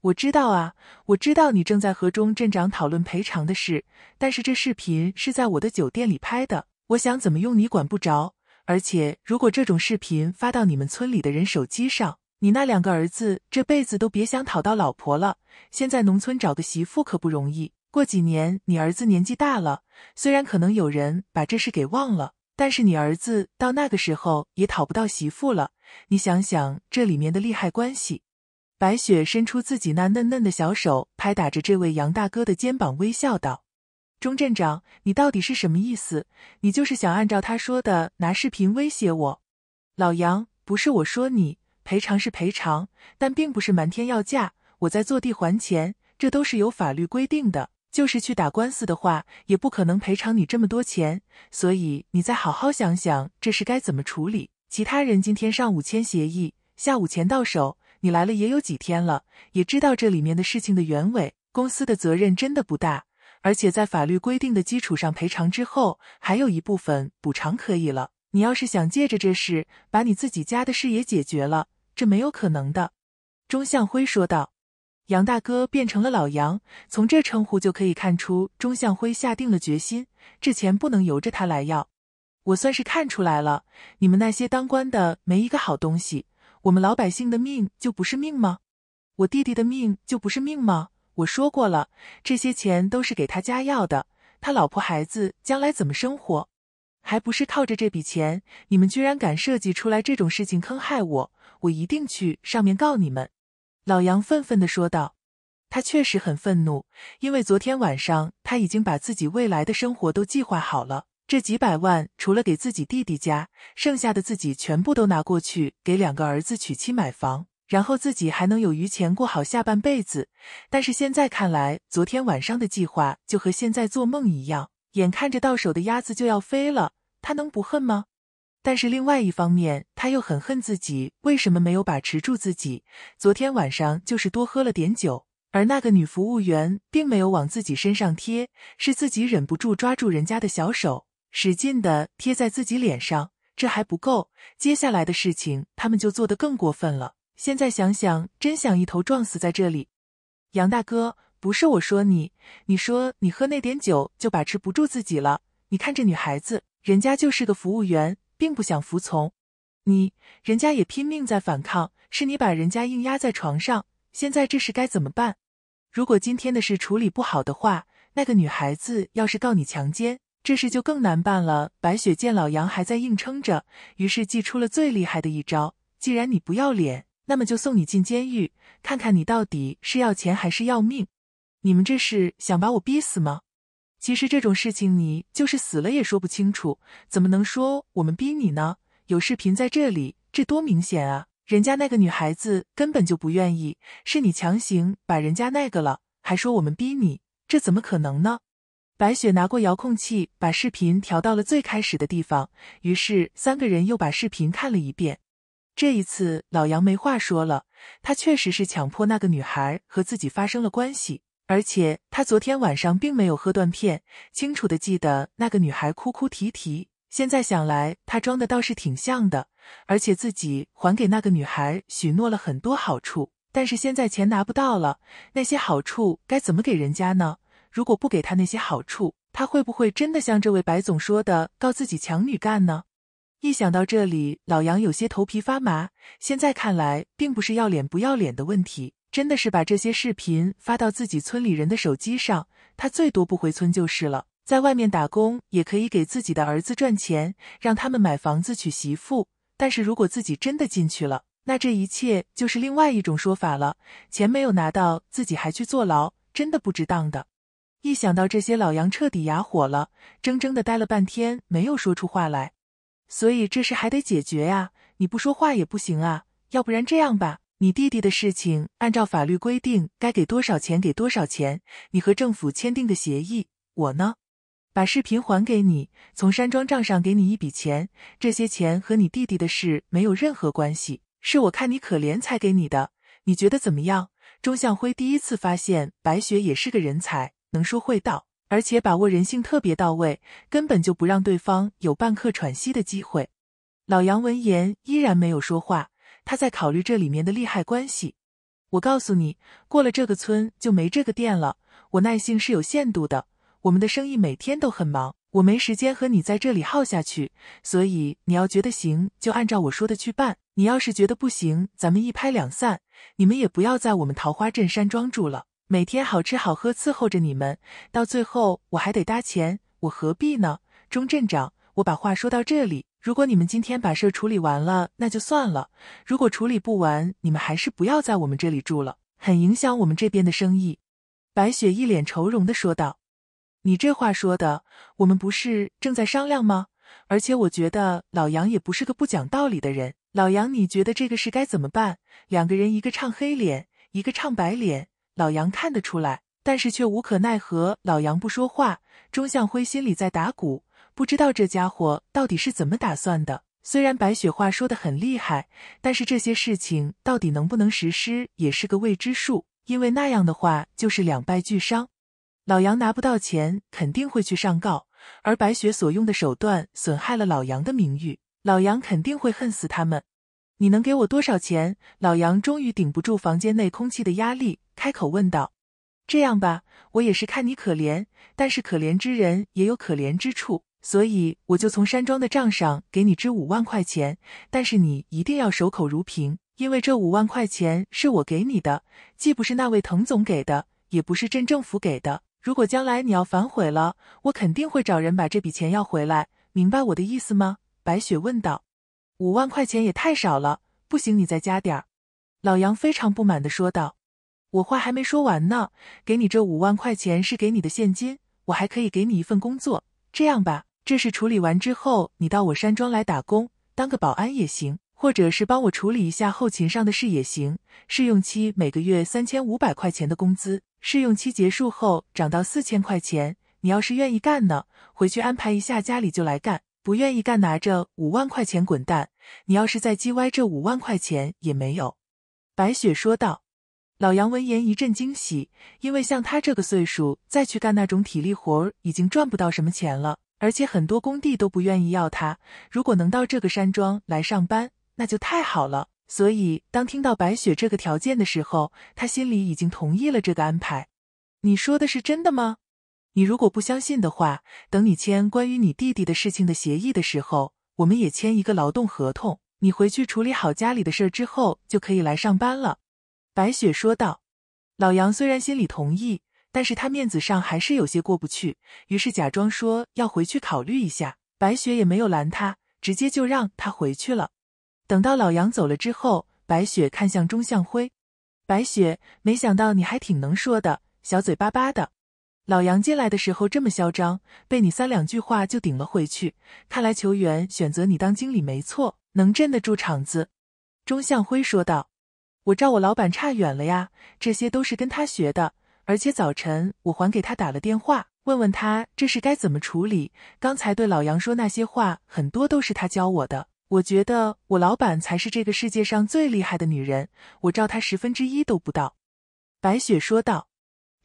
我知道啊，我知道你正在和钟镇长讨论赔偿的事，但是这视频是在我的酒店里拍的，我想怎么用你管不着。而且，如果这种视频发到你们村里的人手机上，你那两个儿子这辈子都别想讨到老婆了。现在农村找个媳妇可不容易，过几年你儿子年纪大了，虽然可能有人把这事给忘了，但是你儿子到那个时候也讨不到媳妇了。你想想这里面的利害关系。白雪伸出自己那嫩嫩的小手，拍打着这位杨大哥的肩膀，微笑道。钟镇长，你到底是什么意思？你就是想按照他说的拿视频威胁我。老杨，不是我说你，赔偿是赔偿，但并不是瞒天要价。我在坐地还钱，这都是有法律规定的。就是去打官司的话，也不可能赔偿你这么多钱。所以你再好好想想，这事该怎么处理。其他人今天上午签协议，下午钱到手。你来了也有几天了，也知道这里面的事情的原委。公司的责任真的不大。而且在法律规定的基础上赔偿之后，还有一部分补偿可以了。你要是想借着这事把你自己家的事也解决了，这没有可能的。”钟向辉说道。杨大哥变成了老杨，从这称呼就可以看出，钟向辉下定了决心，这钱不能由着他来要。我算是看出来了，你们那些当官的没一个好东西，我们老百姓的命就不是命吗？我弟弟的命就不是命吗？我说过了，这些钱都是给他家要的，他老婆孩子将来怎么生活，还不是靠着这笔钱？你们居然敢设计出来这种事情坑害我，我一定去上面告你们！老杨愤愤的说道，他确实很愤怒，因为昨天晚上他已经把自己未来的生活都计划好了，这几百万除了给自己弟弟家，剩下的自己全部都拿过去给两个儿子娶妻买房。然后自己还能有余钱过好下半辈子，但是现在看来，昨天晚上的计划就和现在做梦一样，眼看着到手的鸭子就要飞了，他能不恨吗？但是另外一方面，他又很恨自己为什么没有把持住自己，昨天晚上就是多喝了点酒，而那个女服务员并没有往自己身上贴，是自己忍不住抓住人家的小手，使劲的贴在自己脸上，这还不够，接下来的事情他们就做得更过分了。现在想想，真想一头撞死在这里。杨大哥，不是我说你，你说你喝那点酒就把持不住自己了。你看这女孩子，人家就是个服务员，并不想服从你，人家也拼命在反抗，是你把人家硬压在床上。现在这事该怎么办？如果今天的事处理不好的话，那个女孩子要是告你强奸，这事就更难办了。白雪见老杨还在硬撑着，于是祭出了最厉害的一招：既然你不要脸。那么就送你进监狱，看看你到底是要钱还是要命？你们这是想把我逼死吗？其实这种事情你就是死了也说不清楚，怎么能说我们逼你呢？有视频在这里，这多明显啊！人家那个女孩子根本就不愿意，是你强行把人家那个了，还说我们逼你，这怎么可能呢？白雪拿过遥控器，把视频调到了最开始的地方，于是三个人又把视频看了一遍。这一次，老杨没话说了。他确实是强迫那个女孩和自己发生了关系，而且他昨天晚上并没有喝断片，清楚的记得那个女孩哭哭啼啼。现在想来，他装的倒是挺像的，而且自己还给那个女孩许诺了很多好处。但是现在钱拿不到了，那些好处该怎么给人家呢？如果不给他那些好处，他会不会真的像这位白总说的告自己强女干呢？一想到这里，老杨有些头皮发麻。现在看来，并不是要脸不要脸的问题，真的是把这些视频发到自己村里人的手机上，他最多不回村就是了，在外面打工也可以给自己的儿子赚钱，让他们买房子娶媳妇。但是如果自己真的进去了，那这一切就是另外一种说法了。钱没有拿到，自己还去坐牢，真的不值当的。一想到这些，老杨彻底哑火了，怔怔的待了半天，没有说出话来。所以这事还得解决呀，你不说话也不行啊。要不然这样吧，你弟弟的事情按照法律规定该给多少钱给多少钱，你和政府签订的协议。我呢，把视频还给你，从山庄账上给你一笔钱，这些钱和你弟弟的事没有任何关系，是我看你可怜才给你的。你觉得怎么样？钟向辉第一次发现白雪也是个人才，能说会道。而且把握人性特别到位，根本就不让对方有半刻喘息的机会。老杨闻言依然没有说话，他在考虑这里面的利害关系。我告诉你，过了这个村就没这个店了。我耐性是有限度的，我们的生意每天都很忙，我没时间和你在这里耗下去。所以你要觉得行，就按照我说的去办；你要是觉得不行，咱们一拍两散，你们也不要在我们桃花镇山庄住了。每天好吃好喝伺候着你们，到最后我还得搭钱，我何必呢？钟镇长，我把话说到这里，如果你们今天把事处理完了，那就算了；如果处理不完，你们还是不要在我们这里住了，很影响我们这边的生意。”白雪一脸愁容的说道，“你这话说的，我们不是正在商量吗？而且我觉得老杨也不是个不讲道理的人。老杨，你觉得这个事该怎么办？两个人，一个唱黑脸，一个唱白脸。”老杨看得出来，但是却无可奈何。老杨不说话，钟向辉心里在打鼓，不知道这家伙到底是怎么打算的。虽然白雪话说得很厉害，但是这些事情到底能不能实施也是个未知数。因为那样的话就是两败俱伤，老杨拿不到钱，肯定会去上告；而白雪所用的手段损害了老杨的名誉，老杨肯定会恨死他们。你能给我多少钱？老杨终于顶不住房间内空气的压力，开口问道：“这样吧，我也是看你可怜，但是可怜之人也有可怜之处，所以我就从山庄的账上给你支五万块钱。但是你一定要守口如瓶，因为这五万块钱是我给你的，既不是那位滕总给的，也不是镇政府给的。如果将来你要反悔了，我肯定会找人把这笔钱要回来。明白我的意思吗？”白雪问道。五万块钱也太少了，不行，你再加点儿。”老杨非常不满地说道。“我话还没说完呢，给你这五万块钱是给你的现金，我还可以给你一份工作。这样吧，这事处理完之后，你到我山庄来打工，当个保安也行，或者是帮我处理一下后勤上的事也行。试用期每个月三千五百块钱的工资，试用期结束后涨到四千块钱。你要是愿意干呢，回去安排一下家里就来干。”不愿意干，拿着五万块钱滚蛋！你要是再叽歪，这五万块钱也没有。”白雪说道。老杨闻言一阵惊喜，因为像他这个岁数，再去干那种体力活儿已经赚不到什么钱了，而且很多工地都不愿意要他。如果能到这个山庄来上班，那就太好了。所以，当听到白雪这个条件的时候，他心里已经同意了这个安排。你说的是真的吗？你如果不相信的话，等你签关于你弟弟的事情的协议的时候，我们也签一个劳动合同。你回去处理好家里的事儿之后，就可以来上班了。”白雪说道。老杨虽然心里同意，但是他面子上还是有些过不去，于是假装说要回去考虑一下。白雪也没有拦他，直接就让他回去了。等到老杨走了之后，白雪看向钟向辉：“白雪，没想到你还挺能说的，小嘴巴巴的。”老杨进来的时候这么嚣张，被你三两句话就顶了回去。看来球员选择你当经理没错，能镇得住场子。”钟向辉说道。“我照我老板差远了呀，这些都是跟他学的。而且早晨我还给他打了电话，问问他这事该怎么处理。刚才对老杨说那些话，很多都是他教我的。我觉得我老板才是这个世界上最厉害的女人，我照她十分之一都不到。”白雪说道。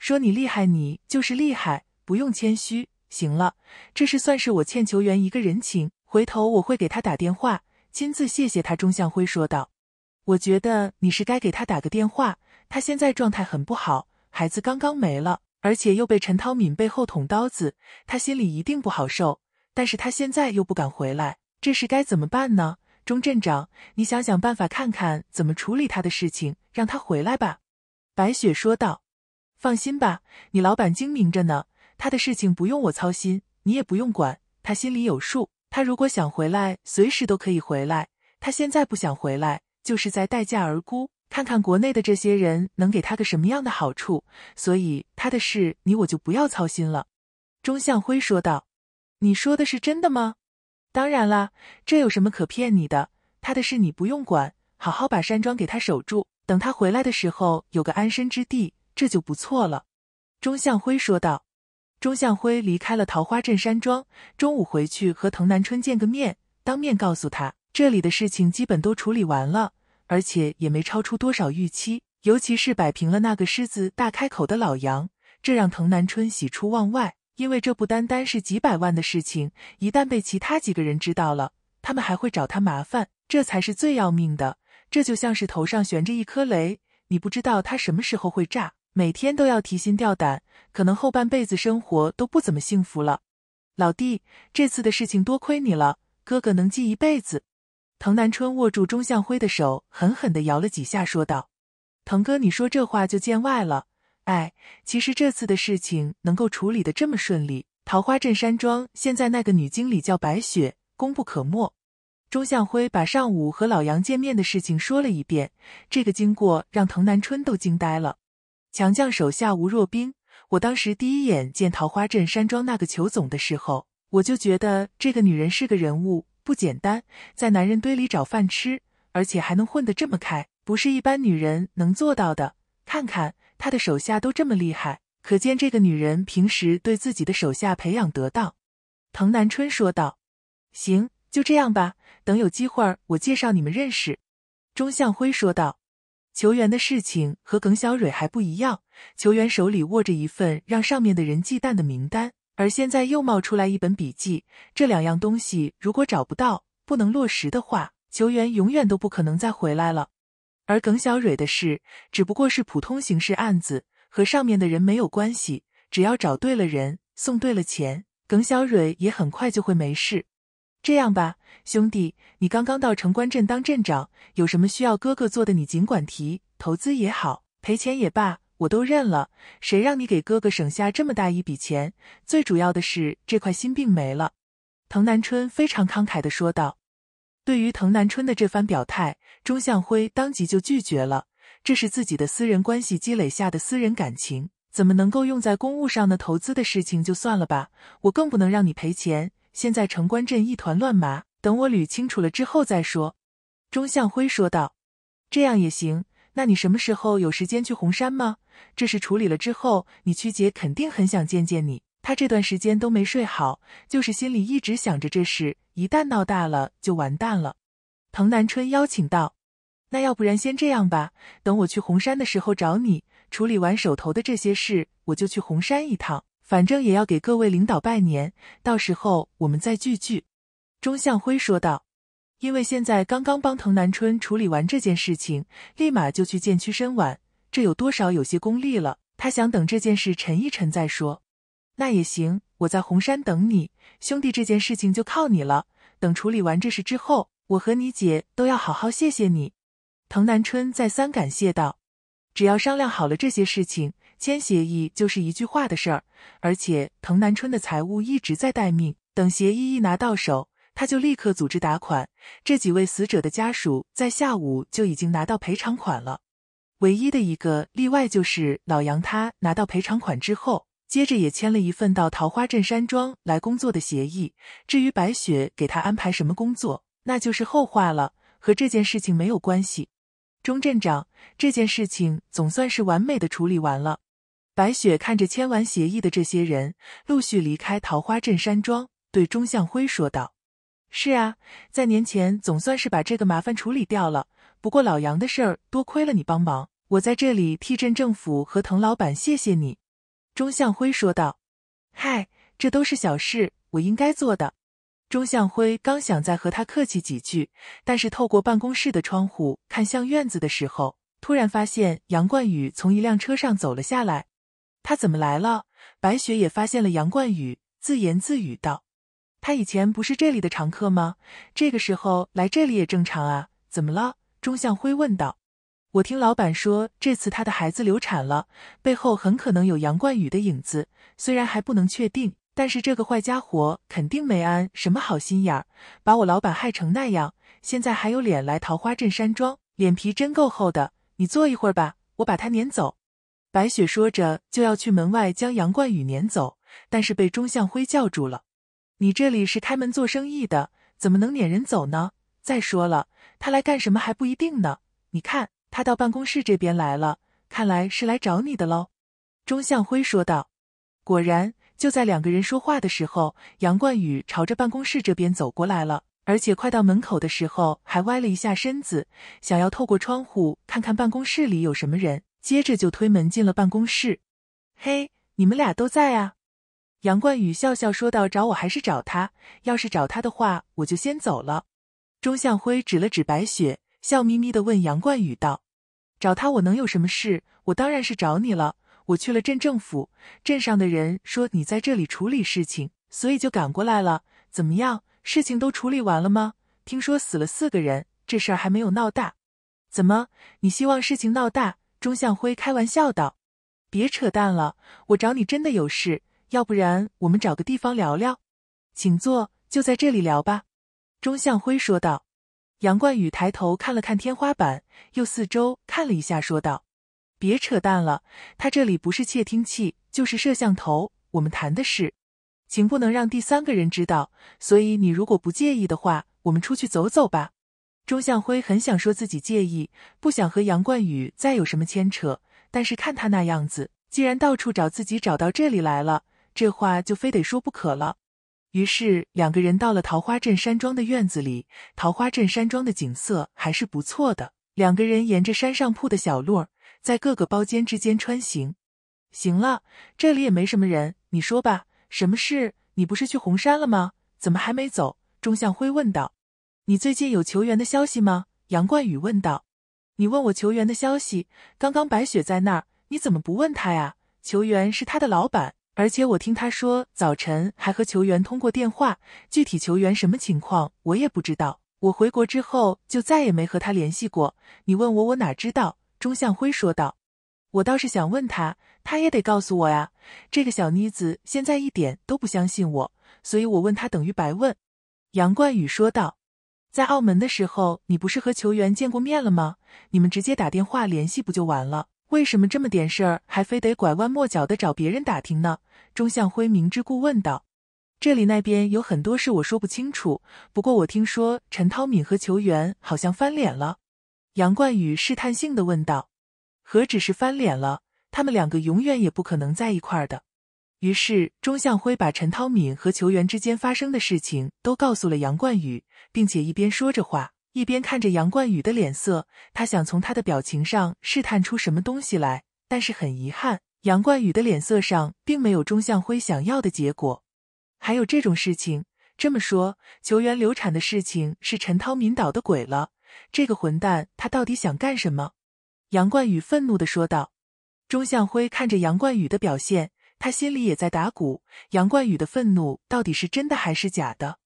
说你厉害，你就是厉害，不用谦虚。行了，这事算是我欠球员一个人情，回头我会给他打电话，亲自谢谢他。”钟向辉说道。“我觉得你是该给他打个电话，他现在状态很不好，孩子刚刚没了，而且又被陈涛敏背后捅刀子，他心里一定不好受。但是他现在又不敢回来，这事该怎么办呢？”钟镇长，你想想办法，看看怎么处理他的事情，让他回来吧。”白雪说道。放心吧，你老板精明着呢，他的事情不用我操心，你也不用管，他心里有数。他如果想回来，随时都可以回来。他现在不想回来，就是在待价而沽，看看国内的这些人能给他个什么样的好处。所以他的事，你我就不要操心了。”钟向辉说道。“你说的是真的吗？”“当然啦，这有什么可骗你的？他的事你不用管，好好把山庄给他守住，等他回来的时候有个安身之地。”这就不错了，钟向辉说道。钟向辉离开了桃花镇山庄，中午回去和滕南春见个面，当面告诉他这里的事情基本都处理完了，而且也没超出多少预期。尤其是摆平了那个狮子大开口的老杨，这让滕南春喜出望外，因为这不单单是几百万的事情，一旦被其他几个人知道了，他们还会找他麻烦，这才是最要命的。这就像是头上悬着一颗雷，你不知道它什么时候会炸。每天都要提心吊胆，可能后半辈子生活都不怎么幸福了。老弟，这次的事情多亏你了，哥哥能记一辈子。藤南春握住钟向辉的手，狠狠的摇了几下，说道：“藤哥，你说这话就见外了。哎，其实这次的事情能够处理的这么顺利，桃花镇山庄现在那个女经理叫白雪，功不可没。”钟向辉把上午和老杨见面的事情说了一遍，这个经过让藤南春都惊呆了。强将手下无弱兵。我当时第一眼见桃花镇山庄那个裘总的时候，我就觉得这个女人是个人物，不简单。在男人堆里找饭吃，而且还能混得这么开，不是一般女人能做到的。看看她的手下都这么厉害，可见这个女人平时对自己的手下培养得当。滕南春说道：“行，就这样吧。等有机会，我介绍你们认识。”钟向辉说道。球员的事情和耿小蕊还不一样，球员手里握着一份让上面的人忌惮的名单，而现在又冒出来一本笔记，这两样东西如果找不到、不能落实的话，球员永远都不可能再回来了。而耿小蕊的事只不过是普通刑事案子，和上面的人没有关系，只要找对了人，送对了钱，耿小蕊也很快就会没事。这样吧，兄弟，你刚刚到城关镇当镇长，有什么需要哥哥做的，你尽管提，投资也好，赔钱也罢，我都认了。谁让你给哥哥省下这么大一笔钱？最主要的是这块心病没了。”滕南春非常慷慨的说道。对于滕南春的这番表态，钟向辉当即就拒绝了。这是自己的私人关系积累下的私人感情，怎么能够用在公务上呢？投资的事情就算了吧，我更不能让你赔钱。现在城关镇一团乱麻，等我捋清楚了之后再说。”钟向辉说道，“这样也行。那你什么时候有时间去红山吗？这事处理了之后，你曲姐肯定很想见见你。她这段时间都没睡好，就是心里一直想着这事。一旦闹大了，就完蛋了。”滕南春邀请道，“那要不然先这样吧。等我去红山的时候找你，处理完手头的这些事，我就去红山一趟。”反正也要给各位领导拜年，到时候我们再聚聚。”钟向辉说道，“因为现在刚刚帮滕南春处理完这件事情，立马就去见屈身婉，这有多少有些功利了。他想等这件事沉一沉再说。那也行，我在红山等你，兄弟，这件事情就靠你了。等处理完这事之后，我和你姐都要好好谢谢你。”滕南春再三感谢道：“只要商量好了这些事情。”签协议就是一句话的事儿，而且滕南春的财务一直在待命，等协议一拿到手，他就立刻组织打款。这几位死者的家属在下午就已经拿到赔偿款了。唯一的一个例外就是老杨，他拿到赔偿款之后，接着也签了一份到桃花镇山庄来工作的协议。至于白雪给他安排什么工作，那就是后话了，和这件事情没有关系。钟镇长，这件事情总算是完美的处理完了。白雪看着签完协议的这些人陆续离开桃花镇山庄，对钟向辉说道：“是啊，在年前总算是把这个麻烦处理掉了。不过老杨的事儿多亏了你帮忙，我在这里替镇政府和滕老板谢谢你。”钟向辉说道：“嗨，这都是小事，我应该做的。”钟向辉刚想再和他客气几句，但是透过办公室的窗户看向院子的时候，突然发现杨冠宇从一辆车上走了下来。他怎么来了？白雪也发现了杨冠宇，自言自语道：“他以前不是这里的常客吗？这个时候来这里也正常啊。”怎么了？钟向辉问道。“我听老板说，这次他的孩子流产了，背后很可能有杨冠宇的影子。虽然还不能确定，但是这个坏家伙肯定没安什么好心眼儿，把我老板害成那样，现在还有脸来桃花镇山庄，脸皮真够厚的。”你坐一会儿吧，我把他撵走。白雪说着，就要去门外将杨冠宇撵走，但是被钟向辉叫住了：“你这里是开门做生意的，怎么能撵人走呢？再说了，他来干什么还不一定呢。你看，他到办公室这边来了，看来是来找你的喽。”钟向辉说道。果然，就在两个人说话的时候，杨冠宇朝着办公室这边走过来了，而且快到门口的时候还歪了一下身子，想要透过窗户看看办公室里有什么人。接着就推门进了办公室，嘿，你们俩都在啊！杨冠宇笑笑说道：“找我还是找他？要是找他的话，我就先走了。”钟向辉指了指白雪，笑眯眯的问杨冠宇道：“找他我能有什么事？我当然是找你了。我去了镇政府，镇上的人说你在这里处理事情，所以就赶过来了。怎么样？事情都处理完了吗？听说死了四个人，这事儿还没有闹大？怎么？你希望事情闹大？”钟向辉开玩笑道：“别扯淡了，我找你真的有事，要不然我们找个地方聊聊。”“请坐，就在这里聊吧。”钟向辉说道。杨冠宇抬头看了看天花板，又四周看了一下，说道：“别扯淡了，他这里不是窃听器就是摄像头，我们谈的事，请不能让第三个人知道。所以你如果不介意的话，我们出去走走吧。”钟向辉很想说自己介意，不想和杨冠宇再有什么牵扯，但是看他那样子，既然到处找自己，找到这里来了，这话就非得说不可了。于是两个人到了桃花镇山庄的院子里。桃花镇山庄的景色还是不错的。两个人沿着山上铺的小路，在各个包间之间穿行。行了，这里也没什么人，你说吧，什么事？你不是去红山了吗？怎么还没走？钟向辉问道。你最近有球员的消息吗？杨冠宇问道。你问我球员的消息？刚刚白雪在那儿，你怎么不问他呀？球员是他的老板，而且我听他说早晨还和球员通过电话。具体球员什么情况，我也不知道。我回国之后就再也没和他联系过。你问我，我哪知道？钟向辉说道。我倒是想问他，他也得告诉我呀。这个小妮子现在一点都不相信我，所以我问他等于白问。杨冠宇说道。在澳门的时候，你不是和球员见过面了吗？你们直接打电话联系不就完了？为什么这么点事儿还非得拐弯抹角的找别人打听呢？钟向辉明知故问道。这里那边有很多事我说不清楚，不过我听说陈涛敏和球员好像翻脸了。杨冠宇试探性的问道。何止是翻脸了，他们两个永远也不可能在一块儿的。于是钟向辉把陈涛敏和球员之间发生的事情都告诉了杨冠宇，并且一边说着话，一边看着杨冠宇的脸色。他想从他的表情上试探出什么东西来，但是很遗憾，杨冠宇的脸色上并没有钟向辉想要的结果。还有这种事情，这么说，球员流产的事情是陈涛敏捣的鬼了？这个混蛋，他到底想干什么？杨冠宇愤怒的说道。钟向辉看着杨冠宇的表现。他心里也在打鼓，杨冠宇的愤怒到底是真的还是假的？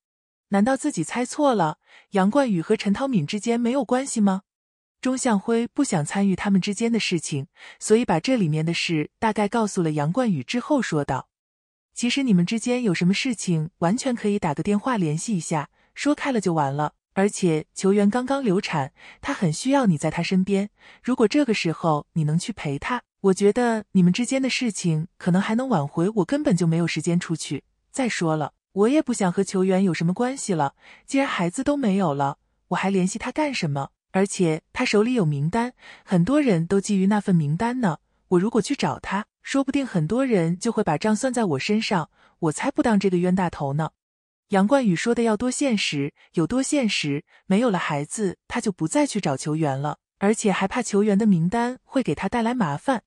难道自己猜错了？杨冠宇和陈涛敏之间没有关系吗？钟向辉不想参与他们之间的事情，所以把这里面的事大概告诉了杨冠宇之后说道：“其实你们之间有什么事情，完全可以打个电话联系一下，说开了就完了。而且球员刚刚流产，他很需要你在他身边。如果这个时候你能去陪他。”我觉得你们之间的事情可能还能挽回。我根本就没有时间出去。再说了，我也不想和球员有什么关系了。既然孩子都没有了，我还联系他干什么？而且他手里有名单，很多人都觊觎那份名单呢。我如果去找他，说不定很多人就会把账算在我身上。我才不当这个冤大头呢。杨冠宇说的要多现实有多现实。没有了孩子，他就不再去找球员了，而且还怕球员的名单会给他带来麻烦。